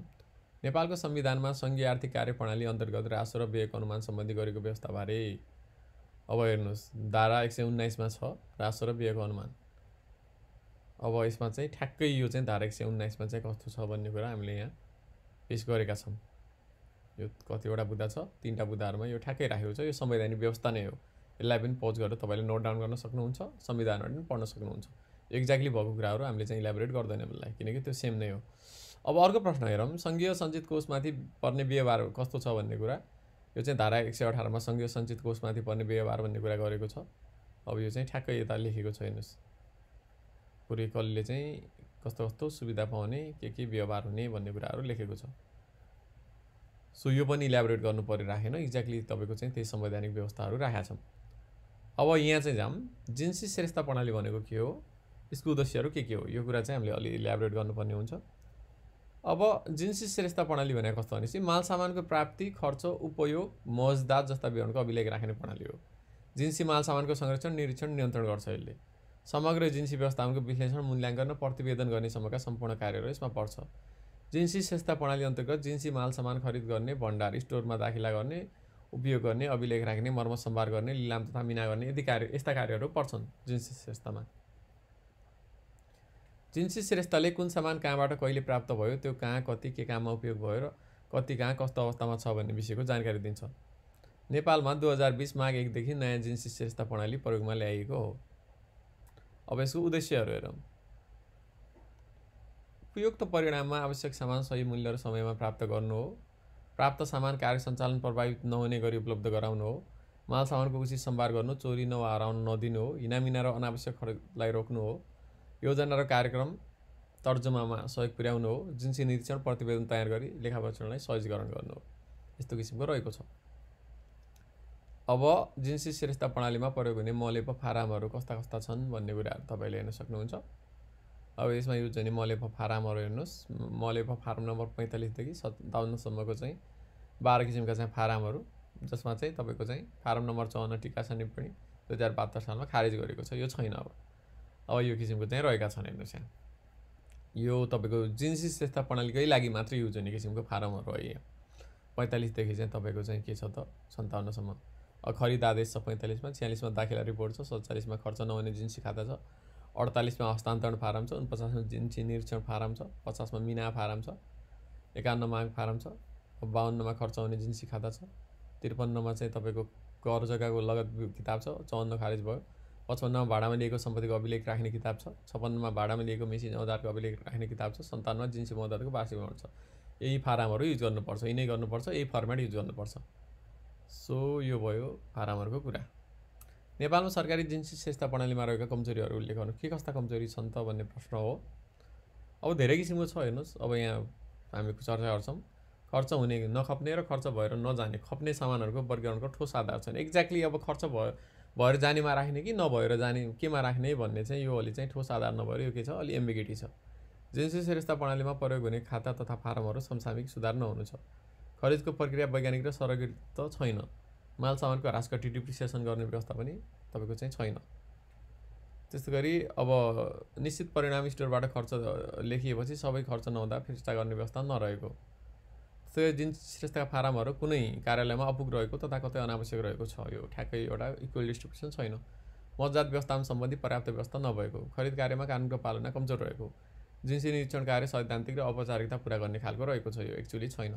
नेपालको संविधानमा सङ्घीय आर्थिक कार्यप्रणाली अन्तर्गत रासो र व्ययको अनुमान सम्बन्धी गरेको व्यवस्थाबारे अब हेर्नुहोस् धारा एक सय उन्नाइसमा छ रासो र व्ययको अनुमान अब यसमा चाहिँ ठ्याक्कै यो चाहिँ धारा एक सय उन्नाइसमा चाहिँ कस्तो छ भन्ने कुरा हामीले यहाँ पेस गरेका छौँ यो कतिवटा बुद्धा छ तिनवटा बुद्धाहरूमा यो ठ्याक्कै राखेको छ यो संवैधानिक व्यवस्था नै हो यसलाई पनि पज गरेर तपाईँले नोट डाउन गर्न सक्नुहुन्छ संविधानहरू पनि पढ्न सक्नुहुन्छ एक्ज्याक्टली भएको कुराहरू हामीले चाहिँ इलाबोरेट गर्दैनौँ यसलाई किनकि त्यो सेम नै हो अब अर्को प्रश्न हेरौँ सङ्घीय सञ्चित कोषमाथि पर्ने व्यवहार कस्तो छ भन्ने कुरा यो चाहिँ धारा एक सय अठारमा सङ्घीय सञ्चित कोषमाथि पर्ने व्यवहार भन्ने कुरा गरेको छ अब यो चाहिँ ठ्याक्कै यता लेखेको छ हेर्नुहोस् पुरै कलले चाहिँ कस्तो कस्तो सुविधा पाउने के के व्यवहार हुने भन्ने कुराहरू लेखेको छ सो यो पनि इलेबोरेट गर्नु परिराखेन इक्ज्याक्टली एक्ज्याक्टली तपाईँको चाहिँ त्यही संवैधानिक व्यवस्थाहरू राखेका छौँ अब यहाँ चाहिँ जाऊँ जिन्सी श्रेष्ठता प्रणाली भनेको के हो यसको उद्देश्यहरू के के हो यो कुरा चाहिँ हामीले अलि इलेबोरेट गर्नुपर्ने हुन्छ अब जिन्सी श्रेष्ठता प्रणाली भनेको कस्तो भनेपछि माल सामानको प्राप्ति खर्च उपयोग मजदात जस्ता विवरणको अभिलेख राख्ने प्रणाली हो जिन्सी माल सामानको संरक्षण निरीक्षण नियन्त्रण गर्छ यसले समग्र जिन्सी व्यवस्थापनको विश्लेषण मूल्याङ्कन र प्रतिवेदन गर्नेसम्मका सम्पूर्ण कार्यहरू यसमा पर्छ जिन्सी संस्था प्रणाली अन्तर्गत जिन्सी माल सामान खरिद गर्ने भण्डार स्टोरमा दाखिला गर्ने उपयोग गर्ने अभिलेख राख्ने मर्म सम्भार गर्ने लिलाम तथा मिना गर्ने यदि कार्य यस्ता कार्यहरू पर्छन् जिन्सी श्रेष्ठमा जिन्सी श्रेष्ठले कुन सामान कहाँबाट कहिले प्राप्त भयो त्यो कहाँ कति के काममा उपयोग भयो र कति कहाँ कस्तो अवस्थामा छ भन्ने विषयको जानकारी दिन्छ नेपालमा दुई हजार बिस माघ एकदेखि नयाँ जिन्सी श्रेष्ठ प्रणाली प्रयोगमा ल्याइएको हो अब यसको उद्देश्यहरू हेरौँ उपयुक्त परिणाममा आवश्यक सामान सही मूल्य र समयमा प्राप्त गर्नु हो प्राप्त सामान कार्य सञ्चालन प्रभावित नहुने गरी उपलब्ध गराउनु हो माल सामानको उचित सम्भार गर्नु चोरी न हराउन नदिनु हो हिनामिना र अनावश्यक खर्चलाई रोक्नु हो योजना र कार्यक्रम तर्जुमामा सहयोग पुर्याउनु हो जिन्सी निरीक्षण प्रतिवेदन तयार गरी लेखा लेखापरीक्षणलाई सहजीकरण गर्नु हो यस्तो किसिमको रहेको छ अब जिन्सी श्रेष्ठ प्रणालीमा प्रयोग हुने मलेप फारामहरू कस्ता कस्ता छन् भन्ने कुराहरू तपाईँले हेर्न सक्नुहुन्छ अब यसमा युज हुने मलेफा फारामहरू हेर्नुहोस् मलेफ फार्म नम्बर पैँतालिसदेखि सत्ताउन्नसम्मको चाहिँ बाह्र किसिमका चाहिँ फारमहरू जसमा चाहिँ तपाईँको चाहिँ फारम नम्बर चौन्न टिकासा पनि दुई हजार बहत्तर सालमा खारेज गरेको छ यो छैन अब अब यो किसिमको चाहिँ रहेका छन् हेर्नुहोस् यहाँ यो तपाईँको जिन्सिस त्यस्ता प्रणालीकै लागि मात्रै युज हुने किसिमको फारमहरू है यहाँ पैँतालिसदेखि चाहिँ तपाईँको चाहिँ के छ त सन्ताउन्नसम्म खरिद आदेश छ पैँतालिसमा छ्यालिसमा दाखिला रिपोर्ट छ सत्तालिसमा खर्च नहुने जिन्सी खाता छ अडतालिसमा हस्तान्तरण फारम छ उनपचासमा जिन्सी निरीक्षण फारम छ पचासमा मिना फारम छ एकान्नमा फारम छ बाहन्नमा खर्च हुने जिन्सी खाता छ त्रिपन्नमा चाहिँ तपाईँको कर जग्गाको लगत किताब छ चौवन्न खारेज भयो पचपन्नमा भाडामा लिएको सम्पत्तिको अभिलेख राख्ने किताब छ छप्पन्नमा भाडामा लिएको मेसिन औजारको अभिलेख राख्ने किताब छ सन्तानमा जिन्सी मदतको वार्षिक छ यही फारमहरू युज गर्नुपर्छ यिनै गर्नुपर्छ यही फर्मेट युज गर्नुपर्छ सो यो भयो फारमहरूको कुरा नेपालमा सरकारी जिन्सी शिक्षा प्रणालीमा रहेका कमजोरीहरू उल्लेख गर्नु के कस्ता कमजोरी छन् त भन्ने प्रश्न हो अब धेरै किसिमको छ हेर्नुहोस् अब यहाँ हामी चर्चा गर्छौँ खर्च हुने नखप्ने र खर्च भएर नजाने खप्ने सामानहरूको वर्गीकरणको ठोस आधार छन् एक्ज्याक्टली अब खर्च भयो भएर जानेमा राख्ने कि नभएर जाने केमा राख्ने भन्ने चाहिँ यो अलि चाहिँ ठोस आधार नभएर यो के छ अलि एम्बिगिटी छ जिन्सी श्रेष्ठता प्रणालीमा प्रयोग हुने खाता तथा फारमहरू समसामिक सुधार नहुनु छ खरिदको प्रक्रिया वैज्ञानिक र सरकारी त छैन मालसामानको ह्रासका डिप्रिसिएसन गर्ने व्यवस्था पनि तपाईँको चाहिँ छैन त्यस्तो गरी अब निश्चित परिणाम स्टोरबाट खर्च लेखिएपछि सबै खर्च नहुँदा फिर्ता गर्ने व्यवस्था नरहेको त्यस्तै जुन श्रेष्ठका फारमहरू कुनै कार्यालयमा अपुग रहेको तथा कतै अनावश्यक रहेको छ यो ठ्याक्कै एउटा इक्वल डिस्ट्रिब्युसन छैन मजात व्यवस्थामा सम्बन्धी पर्याप्त व्यवस्था नभएको खरिद कार्यमा कानुनको पालना कमजोर रहेको जिन्सी निरीक्षण कार्य सैद्धान्तिक र औपचारिकता पुरा गर्ने खालको रहेको छ यो एक्चुली छैन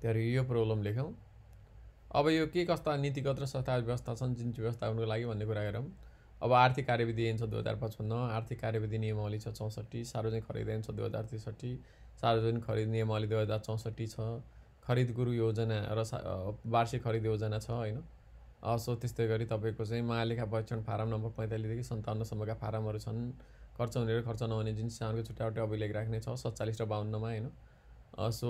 त्यहाँदेखि यो प्रब्लम लेख्यौँ अब यो के कस्ता नीतिगत र संस्था व्यवस्था छन् व्यवस्था व्यवस्थापनको लागि भन्ने कुरा गरौँ अब आर्थिक कार्यविधि ऐन छ दुई हजार पचपन्न आर्थिक कार्यविधि नियमावली छ चौसठी सार्वजनिक खरिद ऐन छ दुई हजार त्रिसठी सार्वजनिक खरिद नियमावली दुई हजार चौसठी छ खरिद गुरु योजना र वार्षिक खरिद योजना छ होइन सो त्यस्तै गरी तपाईँको चाहिँ महालेखा परीक्षण फारम नम्बर पैँतालिसदेखि सन्ताउन्नसम्मका फारमहरू छन् खर्च हुने र खर्च नहुने जिन्स सामानको छुट्टाउटै अभिलेख राख्ने छ सत्तालिस र बाहन्नमा होइन सो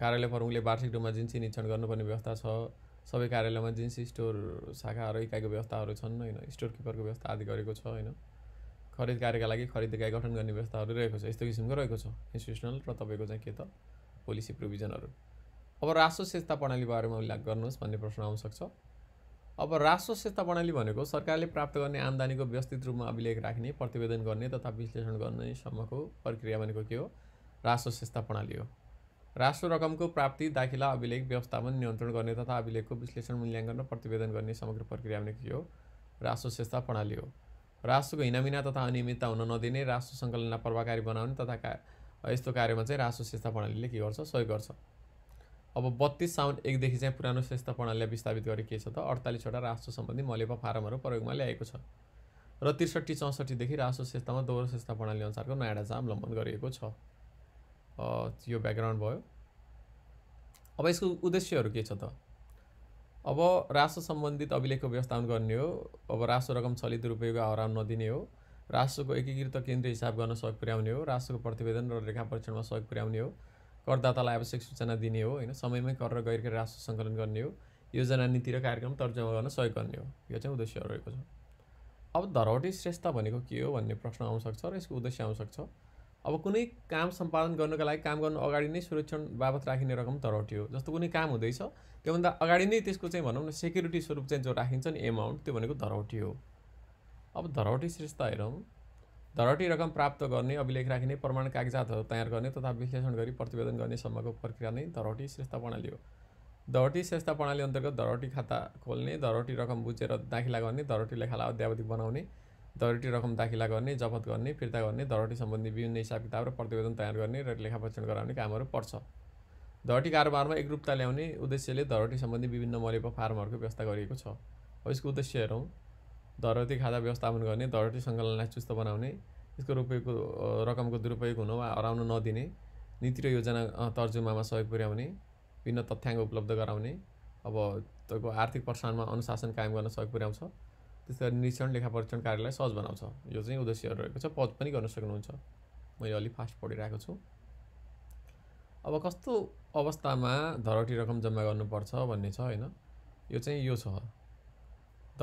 कार्यालय प्रमुखले वार्षिक रूपमा जिन्सी निरीक्षण गर्नुपर्ने व्यवस्था छ सबै कार्यालयमा जिन्स स्टोर शाखाहरू इकाइको व्यवस्थाहरू छन् होइन स्टोर किपरको व्यवस्था आदि गरेको छ होइन खरिद कार्यका लागि खरिद इकाइ गठन गर्ने व्यवस्थाहरू रहेको छ यस्तो किसिमको रहेको छ इन्स्टिट्युसनल र तपाईँको चाहिँ के त पोलिसी प्रोभिजनहरू अब राष्ट्र शिक्षा प्रणाली बारेमा उल्लेख गर्नुहोस् भन्ने प्रश्न आउन सक्छ अब राष्ट्र शिक्षा प्रणाली भनेको सरकारले प्राप्त गर्ने आम्दानीको व्यवस्थित रूपमा अभिलेख राख्ने प्रतिवेदन गर्ने तथा विश्लेषण गर्नेसम्मको प्रक्रिया भनेको के हो राष्ट्र शिक्षा प्रणाली हो राष्ट्र रकमको प्राप्ति दाखिला अभिलेख व्यवस्थापन नियन्त्रण गर्ने तथा अभिलेखको विश्लेषण मूल्याङ्कन र प्रतिवेदन गर्ने समग्र प्रक्रिया भने के हो राष्ट्र संस्था प्रणाली हो राष्ट्रको हिनामिना तथा अनियमितता हुन नदिने राष्ट्र सङ्कलनलाई प्रभावकारी बनाउने तथा का यस्तो कार्यमा चाहिँ राष्ट्र संस्था प्रणालीले के गर्छ सहयोग गर्छ अब बत्तिस साउन एकदेखि चाहिँ पुरानो संस्था प्रणालीलाई विस्थापित गरे के छ त अडतालिसवटा राष्ट्र सम्बन्धी मलेपा फारमहरू प्रयोगमा ल्याएको छ र त्रिसठी चौसठीदेखि राष्ट्र संस्थामा दोहोरो संस्था प्रणाली अनुसारको नयाँ ढाँचा अवलम्बन गरिएको छ यो ब्याकग्राउन्ड भयो अब यसको उद्देश्यहरू के छ त अब रासो सम्बन्धित अभिलेखको व्यवस्थापन गर्ने हो अब रासो रकम चलित रुपियाँको हराउन नदिने हो राष्ट्रको एकीकृत केन्द्रीय हिसाब गर्न सहयोग पुर्याउने हो राष्ट्रको प्रतिवेदन र रेखा परीक्षणमा सहयोग पुर्याउने हो करदातालाई आवश्यक सूचना दिने हो होइन समयमै कर र गैर राष्ट्र सङ्कलन गर्ने हो योजना नीति र कार्यक्रम तर्जमा गर्न सहयोग गर्ने हो यो चाहिँ उद्देश्य रहेको छ अब धरोहटी श्रेष्ठता भनेको के हो भन्ने प्रश्न आउनसक्छ र यसको उद्देश्य आउनसक्छ अब कुनै काम सम्पादन गर्नुको लागि काम गर्नु अगाडि नै सुरक्षण बाबत राखिने रकम हो जस्तो कुनै काम हुँदैछ त्योभन्दा अगाडि नै त्यसको चाहिँ भनौँ न सेक्युरिटी स्वरूप चाहिँ जो राखिन्छ नि एमाउन्ट त्यो भनेको धरौटी हो अब धरौटी श्रेष्ठ हेरौँ धरौटी रकम प्राप्त गर्ने अभिलेख राखिने प्रमाण कागजातहरू तयार गर्ने तथा विश्लेषण गरी प्रतिवेदन गर्ने सम्मको प्रक्रिया नै धरौटी श्रेष्ठता प्रणाली हो धरौटी श्रेष्ठता प्रणाली अन्तर्गत धरौटी खाता खोल्ने धरौटी रकम बुझेर दाखिला गर्ने धरौटी लेखालाई अध्यावधि बनाउने दरौटी रकम दाखिला गर्ने जफत गर्ने फिर्ता गर्ने दरौटी सम्बन्धी विभिन्न हिसाब किताब र प्रतिवेदन तयार गर्ने र लेखा परीक्षण गराउने कामहरू पर्छ दरोटी कारोबारमा एकरूपता ल्याउने उद्देश्यले धरोटी सम्बन्धी विभिन्न मलेपो फार्महरूको व्यवस्था गरिएको छ यसको उद्देश्य हेरौँ दरौती खाता व्यवस्थापन गर्ने धरोटी सङ्कलनलाई चुस्त बनाउने यसको रुपियाँको रकमको दुरुपयोग हुन वा हराउन नदिने नीति र योजना तर्जुमामा सहयोग पुर्याउने भिन्न तथ्याङ्क उपलब्ध गराउने अब तपाईँको आर्थिक प्रसारणमा अनुशासन कायम गर्न सहयोग पुर्याउँछ त्यस गरी निरीक्षण परीक्षण कार्यलाई सहज बनाउँछ यो चाहिँ उद्देश्यहरू रहेको छ पज पनि गर्न सक्नुहुन्छ मैले अलिक फास्ट पढिरहेको छु अब कस्तो अवस्थामा धरोटी रकम जम्मा गर्नुपर्छ भन्ने छ होइन यो चाहिँ यो छ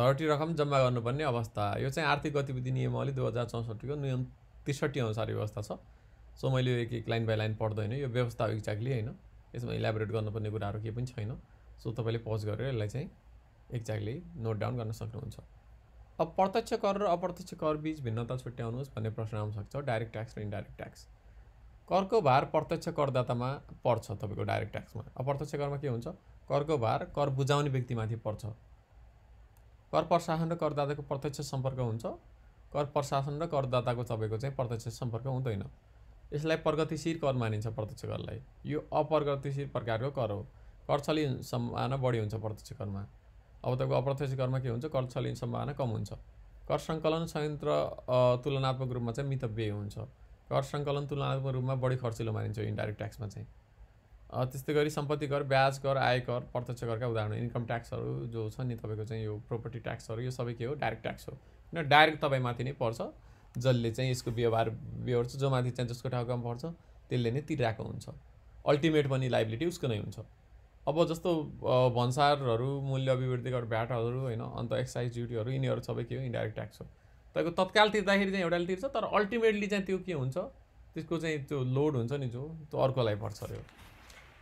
धरोटी रकम जम्मा गर्नुपर्ने अवस्था यो चाहिँ आर्थिक गतिविधि नियमावली दुई हजार चौसठीको नियम त्रिसठी अनुसार व्यवस्था छ सो मैले एक एक लाइन बाई लाइन पढ्दैन यो व्यवस्था एक्ज्याक्टली होइन यसमा इलाबोरेट गर्नुपर्ने कुराहरू केही पनि छैन सो तपाईँले पज गरेर यसलाई चाहिँ एक्ज्याक्टली नोट डाउन गर्न सक्नुहुन्छ अब प्रत्यक्ष कर र अप्रत्यक्ष कर बिच भिन्नता छुट्याउनुहोस् भन्ने प्रश्न आउन सक्छ डाइरेक्ट ट्याक्स र इन्डाइरेक्ट ट्याक्स करको भार प्रत्यक्ष करदातामा पर्छ तपाईँको डाइरेक्ट ट्याक्समा अप्रत्यक्ष करमा के हुन्छ करको भार कर बुझाउने व्यक्तिमाथि पर्छ कर प्रशासन र करदाताको प्रत्यक्ष सम्पर्क हुन्छ कर प्रशासन र करदाताको तपाईँको चाहिँ प्रत्यक्ष सम्पर्क हुँदैन यसलाई प्रगतिशील कर मानिन्छ प्रत्यक्ष करलाई यो अप्रगतिशील प्रकारको कर हो कर समान बढी हुन्छ प्रत्यक्ष करमा अब तपाईँको अप्रत्यक्ष करमा के हुन्छ कर छलिने सम्भावना कम हुन्छ कर सङ्कलन संयन्त्र तुलनात्मक रूपमा चाहिँ मितव्य हुन्छ कर सङ्कलन तुलनात्मक रूपमा बढी खर्चिलो मानिन्छ इन्डाइरेक्ट ट्याक्समा चाहिँ त्यस्तै गरी सम्पत्ति कर ब्याज कर आयकर प्रत्यक्ष करका उदाहरण इन्कम ट्याक्सहरू जो छ नि तपाईँको चाहिँ यो प्रोपर्टी ट्याक्सहरू यो सबै के हो डाइरेक्ट ट्याक्स हो किन डाइरेक्ट तपाईँमाथि नै पर्छ जसले चाहिँ यसको व्यवहार व्यवहार जो माथि चाहिँ जसको ठाउँमा पर्छ त्यसले नै तिरिरहेको हुन्छ अल्टिमेट पनि लाइबिलिटी उसको नै हुन्छ अब जस्तो भन्सारहरू मूल्य अभिवृद्धि अभिवृद्धिको भ्याटहरू होइन अन्त एक्साइज ड्युटीहरू यिनीहरू सबै के हो इन्डाइरेक्ट ट्याक्स हो तपाईँको तत्काल तिर्दाखेरि चाहिँ एउटाले तिर्छ तर अल्टिमेटली चाहिँ त्यो के हुन्छ त्यसको चाहिँ त्यो लोड हुन्छ नि जो त्यो अर्कोलाई पर्छ अरे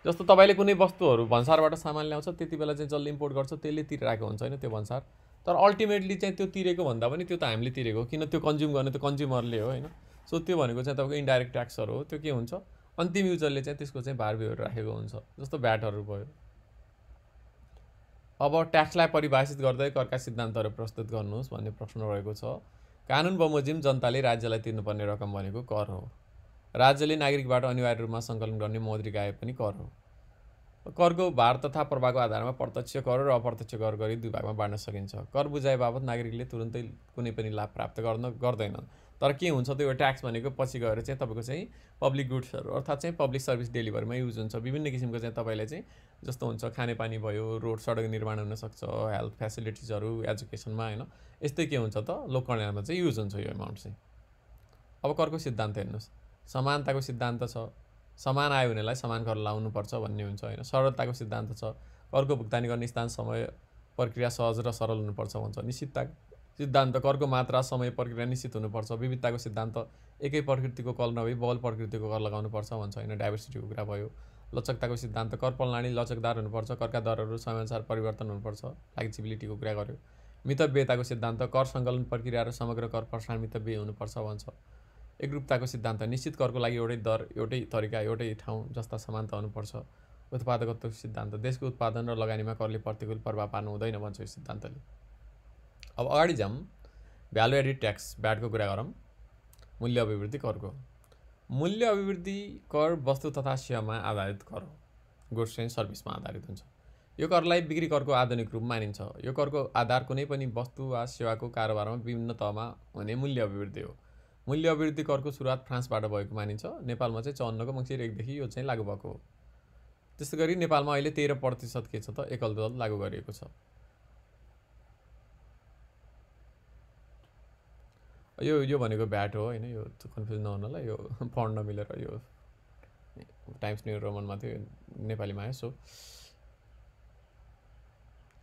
जस्तो तपाईँले कुनै वस्तुहरू भन्सारबाट सामान ल्याउँछ त्यति बेला चाहिँ जसले इम्पोर्ट गर्छ त्यसले तिरिरहेको हुन्छ होइन त्यो भन्सार तर अल्टिमेटली चाहिँ त्यो तिरेको भन्दा पनि त्यो त हामीले तिरेको किन त्यो कन्ज्युम गर्ने त्यो कन्ज्युमरले हो होइन सो त्यो भनेको चाहिँ तपाईँको इन्डाइरेक्ट ट्याक्सहरू हो त्यो के हुन्छ अन्तिम युजरले चाहिँ त्यसको चाहिँ भार भारव्यूहरू राखेको हुन्छ जस्तो भ्याटहरू भयो अब ट्याक्सलाई परिभाषित गर्दै करका सिद्धान्तहरू प्रस्तुत गर्नुहोस् भन्ने प्रश्न रहेको छ कानुन बमोजिम जनताले राज्यलाई तिर्नुपर्ने रकम भनेको कर हो राज्यले नागरिकबाट अनिवार्य रूपमा सङ्कलन गर्ने मौद्रिक आय पनि कर हो करको भार तथा प्रभावको आधारमा प्रत्यक्ष कर र अप्रत्यक्ष कर गरी दुई भागमा बाँड्न सकिन्छ कर बुझाए बापत नागरिकले तुरुन्तै कुनै पनि लाभ प्राप्त गर्न गर्दैनन् तर के हुन्छ त्यो ट्याक्स भनेको पछि गएर चाहिँ तपाईँको चाहिँ पब्लिक गुड्सहरू अर्थात् चाहिँ पब्लिक सर्भिस डेलिभरीमा युज हुन्छ विभिन्न किसिमको चाहिँ तपाईँले चाहिँ जस्तो हुन्छ खानेपानी भयो रोड सडक निर्माण हुनसक्छ हेल्थ फेसिलिटिजहरू एजुकेसनमा होइन यस्तै के हुन्छ त लोक कल्याणमा चाहिँ युज हुन्छ यो एमाउन्ट चाहिँ अब अर्को सिद्धान्त हेर्नुहोस् समानताको सिद्धान्त छ समान आयो भनेलाई समान कर लाउनुपर्छ भन्ने हुन्छ होइन सरलताको सिद्धान्त छ करको भुक्तानी गर्ने स्थान समय प्रक्रिया सहज र सरल हुनुपर्छ भन्छ निश्चितता सिद्धान्त करको मात्रा समय प्रक्रिया निश्चित हुनुपर्छ विविधताको सिद्धान्त एकै प्रकृतिको कल नभई बहल प्रकृतिको कर लगाउनुपर्छ भन्छ होइन डाइभर्सिटीको कुरा भयो लचकताको सिद्धान्त कर प्रणाली लचकदार हुनुपर्छ करका दरहरू समयअनुसार परिवर्तन हुनुपर्छ फ्लेक्सिबिलिटीको कुरा गर्यो मितव्ययताको सिद्धान्त कर सङ्कलन प्रक्रिया र समग्र कर प्रसारण मितव्य हुनुपर्छ भन्छ एकरूपताको सिद्धान्त निश्चित करको लागि एउटै दर एउटै तरिका एउटै ठाउँ जस्ता समानता हुनुपर्छ उत्पादकत्वको सिद्धान्त देशको उत्पादन र लगानीमा करले प्रतिकूल प्रभाव पार्नु हुँदैन भन्छ यो सिद्धान्तले अब अगाडि जाऊँ भ्यालु एडिड ट्याक्स ब्याटको कुरा गरौँ मूल्य अभिवृद्धि करको मूल्य अभिवृद्धि कर वस्तु तथा सेवामा आधारित कर हो गुड्स एन्ड सर्भिसमा आधारित हुन्छ यो करलाई बिक्री करको आधुनिक रूप मानिन्छ यो करको आधार कुनै पनि वस्तु वा सेवाको कारोबारमा विभिन्न तहमा हुने मूल्य अभिवृद्धि हो मूल्य अभिवृद्धि करको सुरुवात फ्रान्सबाट भएको मानिन्छ नेपालमा चाहिँ चौन्नको मङ्सिर एकदेखि यो चाहिँ लागु भएको हो त्यस्तै गरी नेपालमा अहिले तेह्र प्रतिशत के छ त एकल दल लागू गरिएको छ यो यो भनेको भ्याट हो होइन यो कन्फ्युज नहुनलाई यो पढ्न मिलेर यो टाइम्स न्यु रोमनमा थियो नेपालीमा आयो सो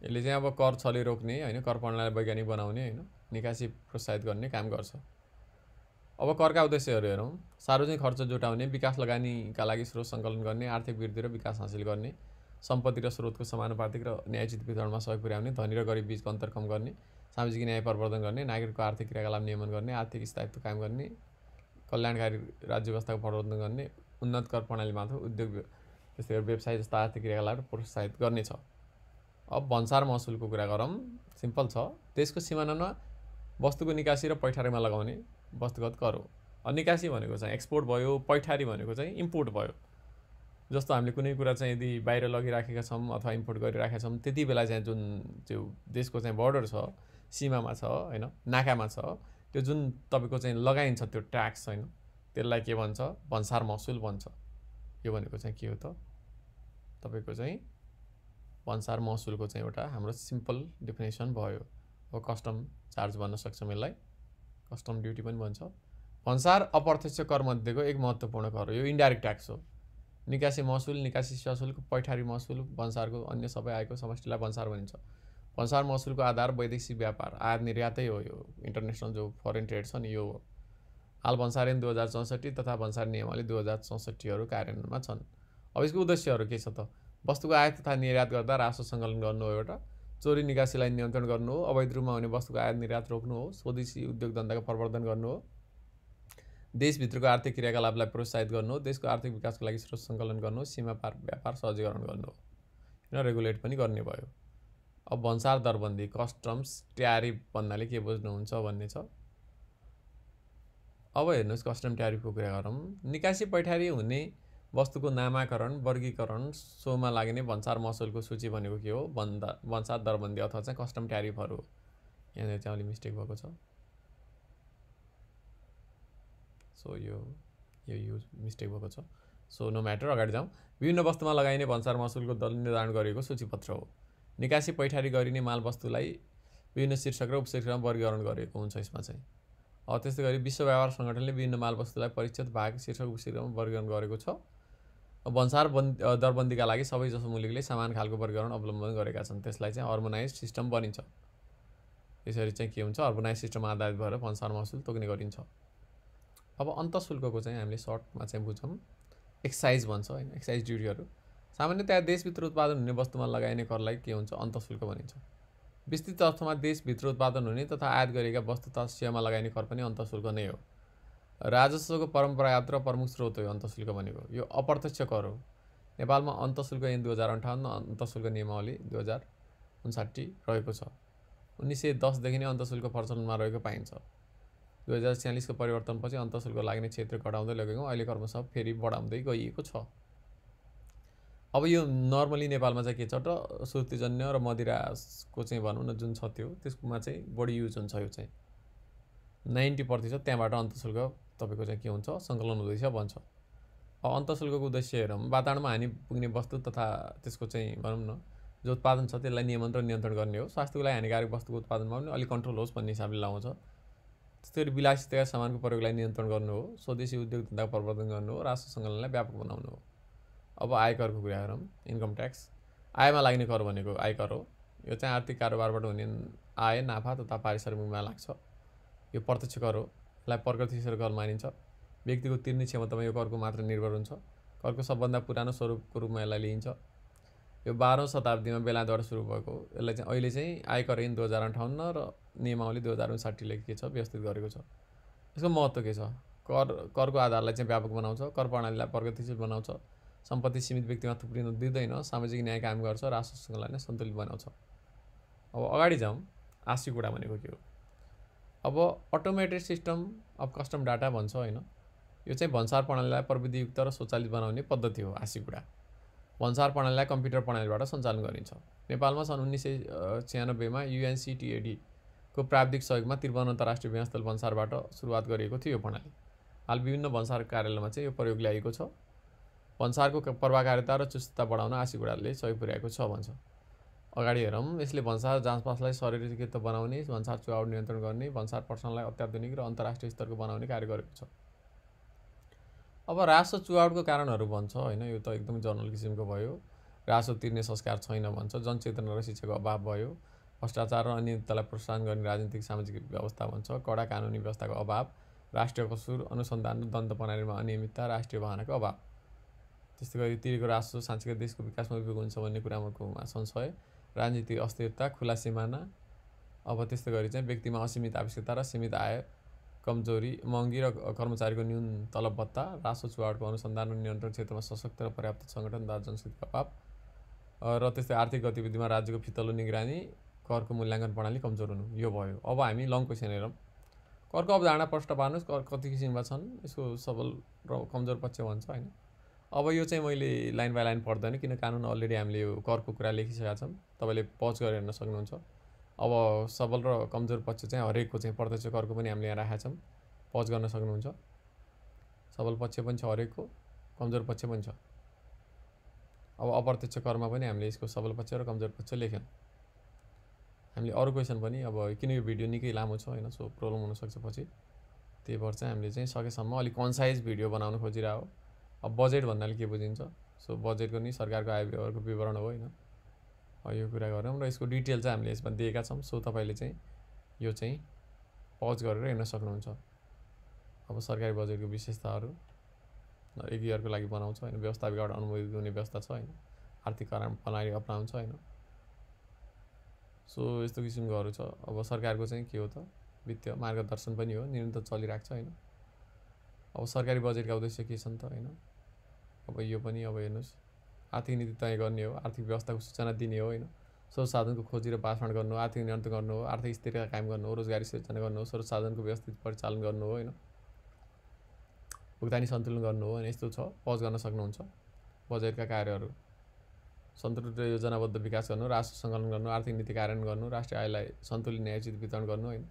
यसले चाहिँ अब कर छली रोक्ने होइन कर प्रणाली वैज्ञानिक बनाउने होइन निकासी प्रोत्साहित गर्ने काम गर्छ अब करका उद्देश्यहरू हेरौँ सार्वजनिक खर्च जुटाउने विकास लगानीका लागि स्रोत सङ्कलन गर्ने आर्थिक वृद्धि र विकास हासिल गर्ने सम्पत्ति र स्रोतको समानुपातिक र न्यायजित वितरणमा सहयोग पुर्याउने धनी र गरिब बिचको अन्तर कम गर्ने सामाजिक न्याय प्रवर्धन गर्ने नागरिकको आर्थिक क्रियाकलाप नियमन गर्ने आर्थिक स्थायित्व कायम गर्ने कल्याणकारी राज्य व्यवस्थाको प्रवर्धन गर्ने उन्नत कर प्रणालीमाथि उद्योग त्यस्तै गरी व्यवसाय जस्ता आर्थिक क्रियाकलाप प्रोत्साहित गर्नेछ अब भन्सार महसुलको कुरा गरौँ सिम्पल छ देशको सिमानामा वस्तुको निकासी र पैठारीमा लगाउने वस्तुगत कर हो निकासी भनेको चाहिँ एक्सपोर्ट भयो पैठारी भनेको चाहिँ इम्पोर्ट भयो जस्तो हामीले कुनै कुरा चाहिँ यदि बाहिर लगिराखेका छौँ अथवा इम्पोर्ट गरिराखेका छौँ त्यति बेला चाहिँ जुन त्यो देशको चाहिँ बोर्डर छ सीमामा छ होइन नाकामा छ त्यो जुन तपाईँको चाहिँ लगाइन्छ त्यो ट्याक्स होइन त्यसलाई के भन्छ भन्सार महसुल भन्छ यो भनेको चाहिँ के हो त तपाईँको चाहिँ भन्सार महसुलको चाहिँ एउटा हाम्रो सिम्पल डेफिनेसन भयो हो कस्टम चार्ज भन्न सक्छौँ यसलाई कस्टम ड्युटी पनि भन्छ भन्सार अप्रत्यक्ष करमध्येको एक महत्त्वपूर्ण कर हो यो इन्डाइरेक्ट ट्याक्स हो निकासी महसुल निकासी सशुल्क पैठारी महसुल भन्सारको अन्य सबै आएको समष्टिलाई भन्सार भनिन्छ भन्सार महसुलको आधार वैदेशिक व्यापार आयात निर्यातै हो यो इन्टरनेसनल जो फरेन ट्रेड छ नि यो हो हाल भन्सार ऐन दुई हजार चौसठी तथा भन्सार नियमावली दुई हजार चौसठीहरू कार्यान्वयनमा छन् अब यसको उद्देश्यहरू के छ त वस्तुको आयात तथा निर्यात गर्दा राजस्व सङ्कलन गर्नु हो एउटा चोरी निकासीलाई नियन्त्रण गर्नु हो अवैध रूपमा हुने वस्तुको आयात निर्यात रोक्नु हो स्वदेशी उद्योग धन्दाको प्रवर्धन गर्नु हो देशभित्रको आर्थिक क्रियाकलापलाई प्रोत्साहित गर्नु हो देशको आर्थिक विकासको लागि स्रोत सङ्कलन गर्नु हो सीमा पार व्यापार सहजीकरण गर्नु हो रेगुलेट पनि गर्ने भयो अब भन्सार दरबन्दी कस्टम्स ट्यारिफ भन्नाले के बुझ्नुहुन्छ भन्ने छ अब हेर्नुहोस् कस्टम ट्यारिफको कुरा गरौँ निकासी पैठारी हुने वस्तुको नामाकरण वर्गीकरण सोमा लाग्ने भन्सार मसुलको सूची भनेको के हो भन्दा भन्सार दरबन्दी अथवा चाहिँ कस्टम ट्यारिफहरू यहाँनिर चाहिँ अलिक मिस्टेक भएको छ सो यो यो युज मिस्टेक भएको छ सो नो म्याटर अगाडि जाउँ विभिन्न वस्तुमा लगाइने भन्सार मसुलको दल निर्धारण गरिएको सूचीपत्र हो निकासी पैठारी गरिने मालवस्तुलाई विभिन्न शीर्षक र उपशीर्षकमा वर्गीकरण गरिएको हुन्छ यसमा चाहिँ त्यस्तै गरी विश्व व्यापार सङ्गठनले विभिन्न मालवस्तुलाई परीक्षित भाग शीर्षक उपशीर्षकमा वर्गीकरण गरेको छ भन्सार बन्द दरबन्दीका लागि सबैजसो मुलुकले समान खालको वर्गीकरण अवलम्बन गरेका छन् त्यसलाई चाहिँ अर्बनाइज सिस्टम बनिन्छ यसरी चाहिँ के हुन्छ अर्बनाइज सिस्टम आधारित भएर भन्सार महसुल तोक्ने गरिन्छ अब अन्तशुल्कको चाहिँ हामीले सर्टमा चाहिँ बुझौँ एक्साइज भन्छ होइन एक्साइज ड्युटीहरू सामान्यतया देशभित्र उत्पादन हुने वस्तुमा लगाइने करलाई के हुन्छ अन्तशुल्क भनिन्छ विस्तृत अर्थमा देशभित्र उत्पादन हुने तथा आयात गरिएका वस्तु तथा सेवामा लगाइने कर पनि अन्तशुल्क नै हो राजस्वको परम्परागत र प्रमुख स्रोत हो अन्तशुल्क भनेको यो अप्रत्यक्ष कर हो नेपालमा अन्तशुल्क ऐन दुई हजार अन्ठाउन्न अन्तशुल्क नियमावली दुई हजार उन्साठी रहेको छ उन्नाइस सय दसदेखि नै अन्तशुल्क प्रचलनमा रहेको पाइन्छ दुई हजार छ्यालिसको परिवर्तनपछि अन्तशुल्क लाग्ने क्षेत्र घटाउँदै लगेको अहिले क्रमशः फेरि बढाउँदै गइएको छ अब यो नर्मली नेपालमा चाहिँ के छ त सुतिजन्य र मदिराको चाहिँ भनौँ न जुन छ त्यो त्यसमा चाहिँ बढी युज हुन्छ यो चाहिँ नाइन्टी प्रतिशत त्यहाँबाट अन्तशुल्क तपाईँको चाहिँ के हुन्छ सङ्कलन हुँदैछ भन्छ अब अन्तशुल्कको उद्देश्य हेरौँ वातावरणमा हानि पुग्ने वस्तु तथा त्यसको चाहिँ भनौँ न जो उत्पादन छ त्यसलाई नियमन र नियन्त्रण गर्ने हो स्वास्थ्यको लागि हानिकारक वस्तुको उत्पादनमा पनि अलिक कन्ट्रोल होस् भन्ने हिसाबले लाउँछ त्यस्तै गरी विलासितका सामानको प्रयोगलाई नियन्त्रण गर्नु हो स्वदेशी उद्योग धन्दा प्रवर्धन गर्नु हो राष्ट्र सङ्कलनलाई व्यापक बनाउनु हो अब आयकरको कुरा गरौँ इन्कम ट्याक्स आयमा लाग्ने कर भनेको आयकर हो यो चाहिँ आर्थिक कारोबारबाट हुने आय नाफा तथा पारिश्रमिकमा लाग्छ यो प्रत्यक्ष कर हो यसलाई प्रगतिशील कर मानिन्छ व्यक्तिको तिर्ने क्षमतामा यो करको मात्र निर्भर हुन्छ करको सबभन्दा पुरानो स्वरूपको रूपमा यसलाई लिइन्छ यो बाह्रौँ शताब्दीमा बेलायतबाट सुरु भएको यसलाई चाहिँ अहिले चाहिँ आयकर ऐन दुई हजार अन्ठाउन्न र नियमावली दुई हजार उन्साठीले के छ व्यवस्थित गरेको छ यसको महत्त्व के छ कर करको आधारलाई चाहिँ व्यापक बनाउँछ कर प्रणालीलाई प्रगतिशील बनाउँछ सम्पत्ति सीमित व्यक्तिमा थुप्रिन दिँदैन सामाजिक न्याय कायम गर्छ राष्ट्र सङ्घलाई नै सन्तुलित बनाउँछ अब अगाडि जाउँ आशी कुरा भनेको के हो अब automated system of custom data भन्छ होइन यो चाहिँ भन्सार प्रणालीलाई प्रविधियुक्त र स्वचालित बनाउने पद्धति हो आशी कुरा भन्सार प्रणालीलाई कम्प्युटर प्रणालीबाट सञ्चालन गरिन्छ नेपालमा सन् उन्नाइस सय छ्यानब्बेमा युएनसिटिएडीको प्राविधिक सहयोगमा त्रिभुवन अन्तर्राष्ट्रिय विमानस्थल भन्सारबाट सुरुवात गरिएको थियो यो प्रणाली हाल विभिन्न भन्सार कार्यालयमा चाहिँ यो प्रयोग ल्याएको छ भन्सारको प्रभावकारिता र चुस्तता बढाउन आशिगुडाले सहयोग पुर्याएको छ भन्छ अगाडि हेरौँ यसले भन्सार जाँचपासलाई शरीरकृत बनाउने भन्सार चुहाव नियन्त्रण गर्ने भन्सार प्रशासनलाई अत्याधुनिक र अन्तर्राष्ट्रिय स्तरको बनाउने कार्य गरेको छ अब रासो चुहावटको कारणहरू भन्छ होइन यो त एकदम जर्नल किसिमको भयो रासो तिर्ने संस्कार छैन भन्छ जनचेतना र शिक्षाको अभाव भयो भ्रष्टाचार र अनियमिततालाई प्रोत्साहन गर्ने राजनीतिक सामाजिक व्यवस्था भन्छ कडा कानुनी व्यवस्थाको अभाव राष्ट्रिय कसुर अनुसन्धान र दण्ड प्रणालीमा अनियमितता राष्ट्रिय भावनाको अभाव त्यस्तै गरी तिरेको राष्ट्र सांस्कृतिक देशको विकासमा उपयोग हुन्छ भन्ने कुरामा संशय राजनीतिक अस्थिरता खुला सिमाना अब त्यस्तै गरी चाहिँ व्यक्तिमा असीमित आवश्यकता र सीमित आय कमजोरी महँगी र कर्मचारीको न्यून तलब भत्ता राष्ट्र चुहाडको अनुसन्धान र नियन्त्रण क्षेत्रमा सशक्त र पर्याप्त सङ्गठन तथा जनशक्तिको अभाव र त्यस्तै आर्थिक गतिविधिमा राज्यको फितलो निगरानी करको मूल्याङ्कन प्रणाली कमजोर हुनु यो भयो अब हामी लङ क्वेसन हेरौँ करको अवधारणा प्रष्ट पार्नुहोस् कर कति किसिमका छन् यसको सबल र कमजोर पक्ष भन्छ होइन अब यो चाहिँ मैले लाइन बाई लाइन पढ्दैन किन कानुन अलरेडी हामीले यो करको कुरा लेखिसकेका छौँ तपाईँले पज गरेर हेर्न सक्नुहुन्छ अब सबल र कमजोर पक्ष चाहिँ हरेकको चाहिँ प्रत्यक्ष करको पनि हामीले यहाँ राखेका छौँ पज गर्न सक्नुहुन्छ सबल पक्ष पनि छ हरेकको कमजोर पक्ष पनि छ अब अप्रत्यक्ष करमा पनि हामीले यसको सबल पक्ष र कमजोर पक्ष लेख्यौँ हामीले अरू क्वेसन पनि अब किन यो भिडियो निकै लामो छ होइन सो प्रब्लम हुनसक्छ पछि त्यही भएर चाहिँ हामीले चाहिँ सकेसम्म अलिक कन्साइज भिडियो बनाउन खोजिरहेको हो अब बजेट भन्नाले के बुझिन्छ सो बजेटको नि सरकारको आय व्यवहारको विवरण हो होइन यो कुरा गरौँ र यसको डिटेल चाहिँ हामीले यसमा दिएका छौँ सो तपाईँले चाहिँ यो चाहिँ पज गरेर हेर्न सक्नुहुन्छ अब सरकारी बजेटको विशेषताहरू एक इयरको लागि बनाउँछ होइन व्यवस्थापिकबाट अनुमोदित हुने व्यवस्था छ होइन आर्थिक प्रणाली अप्नाउँछ होइन सो यस्तो किसिमकोहरू छ अब सरकारको चाहिँ के हो त वित्तीय मार्गदर्शन पनि हो निरन्तर चलिरहेको छ होइन अब सरकारी बजेटका उद्देश्य के छन् त होइन अब यो पनि अब हेर्नुहोस् आर्थिक नीति तय गर्ने हो आर्थिक व्यवस्थाको सूचना दिने हो होइन स्रोत साधनको खोजी र बाँडफाँड गर्नु आर्थिक नियन्त्रण गर्नु हो आर्थिक स्थिरता कायम गर्नु हो रोजगारी सिर्जना गर्नु हो स्रोत साधनको व्यवस्थित परिचालन गर्नु हो होइन भुक्तानी सन्तुलन गर्नु हो यस्तो छ पज गर्न सक्नुहुन्छ बजेटका कार्यहरू सन्तुलित र योजनाबद्ध विकास गर्नु राष्ट्र सङ्कलन गर्नु आर्थिक नीति कार्यान्वयन गर्नु राष्ट्रिय आयलाई सन्तुलित न्यायचित वितरण गर्नु होइन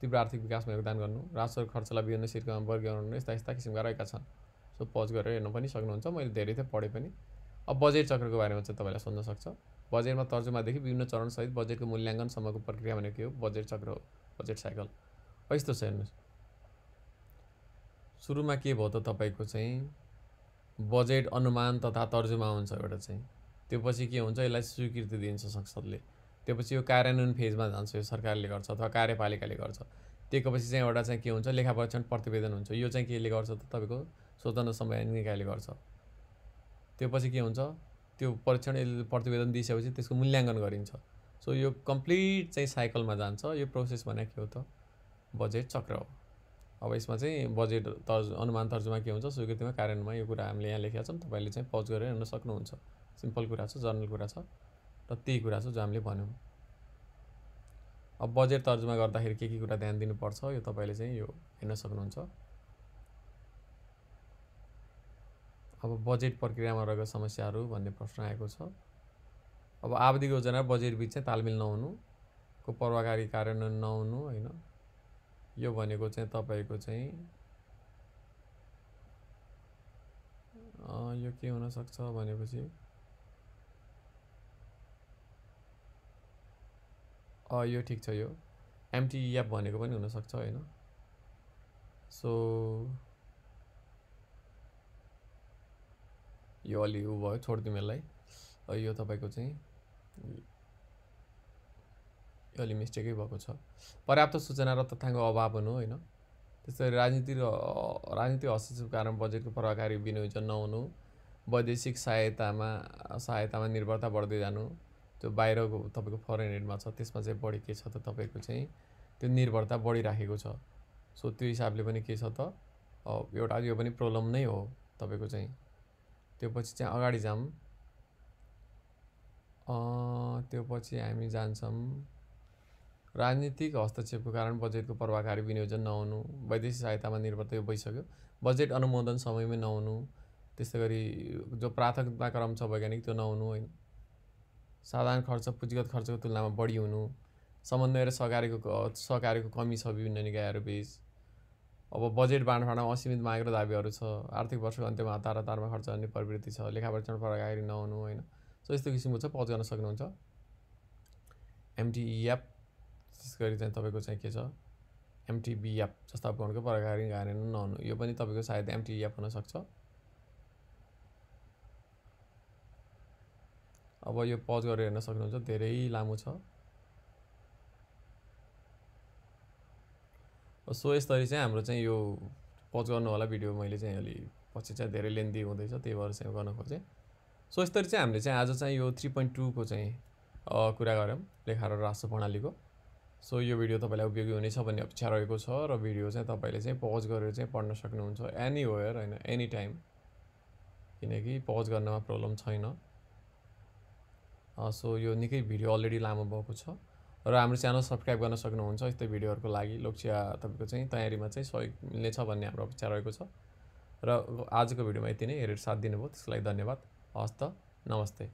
तीव्र आर्थिक विकासमा योगदान गर्नु राजस्व खर्चलाई विभिन्न सिर्कामा वर्गीकरण यस्ता यस्ता किसिमका रहेका छन् सो पज गरेर हेर्नु पनि सक्नुहुन्छ मैले धेरै थिएँ पढेँ पनि अब बजेट चक्रको बारेमा चाहिँ तपाईँलाई सोध्न सक्छ बजेटमा तर्जुमादेखि विभिन्न चरणसहित बजेटको मूल्याङ्कनसम्मको प्रक्रिया भनेको के हो बजेट चक्र हो बजेट साइकल अब यस्तो छ हेर्नुहोस् सुरुमा के भयो त तपाईँको चाहिँ बजेट अनुमान तथा तर्जुमा हुन्छ एउटा चाहिँ त्यो पछि के हुन्छ यसलाई स्वीकृति दिन्छ संसदले त्योपछि यो कार्यान्वयन फेजमा जान्छ यो सरकारले गर्छ अथवा कार्यपालिकाले गर्छ पछि चाहिँ एउटा चाहिँ के हुन्छ लेखा परीक्षण प्रतिवेदन हुन्छ यो चाहिँ केले गर्छ त तपाईँको स्वतन्त्र समय निकायले गर्छ त्योपछि के हुन्छ त्यो परीक्षण प्रतिवेदन दिइसकेपछि त्यसको मूल्याङ्कन गरिन्छ सो यो कम्प्लिट चाहिँ साइकलमा जान्छ यो प्रोसेस भनेको के हो त बजेट चक्र हो अब यसमा चाहिँ बजेट तर्ज अनुमान तर्जुमा के हुन्छ स्वीकृतिमा कार्यान्वयनमा यो कुरा हामीले यहाँ लेखेका छौँ तपाईँले चाहिँ पज गरेर हेर्न सक्नुहुन्छ सिम्पल कुरा छ जर्नल कुरा छ र त्यही कुरा छ जो हामीले भन्यौँ अब बजेट तर्जुमा गर्दाखेरि के के कुरा ध्यान दिनुपर्छ यो तपाईँले चाहिँ यो हेर्न सक्नुहुन्छ अब बजेट प्रक्रियामा रहेको समस्याहरू भन्ने प्रश्न आएको छ अब आवधिक योजना बजेट बिच चाहिँ तालमेल नहुनुको प्रभावकारी कार्यान्वयन नहुनु होइन यो भनेको चाहिँ तपाईँको चाहिँ यो के हुनसक्छ भनेपछि यो ठिक छ यो एमटी एप e भनेको पनि हुनसक्छ होइन सो यो अलि ऊ भयो छोडिदिउँ यसलाई यो तपाईँको चाहिँ यो अलि मिस्टेकै भएको छ पर्याप्त सूचना र तथ्याङ्क अभाव हुनु होइन त्यसरी राजनीति र राजनीति हस्तक्षेप कारण बजेटको प्रभावकारी विनियोजन नहुनु वैदेशिक सहायतामा सहायतामा निर्भरता बढ्दै जानु त्यो बाहिरको तपाईँको फरेन एडमा छ त्यसमा चाहिँ बढी के छ त तपाईँको चाहिँ त्यो निर्भरता बढिराखेको छ सो त्यो हिसाबले पनि के छ त एउटा यो पनि प्रब्लम नै हो तपाईँको चाहिँ त्यो पछि चाहिँ अगाडि जाऊँ त्यो पछि हामी जान्छौँ राजनीतिक हस्तक्षेपको कारण बजेटको प्रभावकारी विनियोजन नहुनु वैदेशिक सहायतामा निर्भरता यो भइसक्यो बजेट अनुमोदन समयमै नहुनु त्यस्तै गरी जो प्राथमिकता क्रम छ वैज्ञानिक त्यो नहुनु होइन साधारण खर्च पुँजीगत खर्चको तुलनामा बढी हुनु समन्वय र सहकारीको सहकारीको कमी छ विभिन्न निकायहरू बिच अब बजेट बाँडफाँडमा असीमित माग र दाबीहरू छ आर्थिक वर्षको अन्त्यमा हतार हतारमा खर्च गर्ने प्रवृत्ति छ लेखा परीक्षण प्रकारी नहुनु होइन सो यस्तो किसिमको चाहिँ पहुँच गर्न सक्नुहुन्छ एमटिई एप त्यस गरी चाहिँ तपाईँको चाहिँ के छ एमटिबी एप जस्ता प्रकारको प्रकारी गानेर नहुनु यो पनि तपाईँको सायद एमटिई एप e हुनसक्छ अब यो पज गरेर हेर्न सक्नुहुन्छ धेरै लामो छ सो यसरी चाहिँ हाम्रो चाहिँ यो पज गर्नु होला भिडियो मैले चाहिँ अलि पछि चाहिँ धेरै लेन्दी हुँदैछ त्यही भएर चाहिँ गर्न खोजेँ सो यसरी चाहिँ हामीले चाहिँ आज चाहिँ यो थ्री पोइन्ट टूको चाहिँ कुरा गऱ्यौँ र राष्ट्र प्रणालीको सो यो भिडियो तपाईँलाई उपयोगी हुनेछ भन्ने अपेक्षा रहेको छ र भिडियो चाहिँ तपाईँले चाहिँ पज गरेर चाहिँ पढ्न सक्नुहुन्छ एनी वेयर होइन एनी टाइम किनकि पज गर्नमा प्रब्लम छैन सो यो निकै भिडियो अलरेडी लामो भएको छ र हाम्रो च्यानल सब्सक्राइब गर्न सक्नुहुन्छ यस्तै भिडियोहरूको लागि लोकचिया तपाईँको चाहिँ तयारीमा चाहिँ सहयोग मिल्नेछ भन्ने हाम्रो अपेक्षा रहेको छ र आजको भिडियोमा यति नै हेरेर साथ दिनुभयो त्यसको लागि धन्यवाद हस्त नमस्ते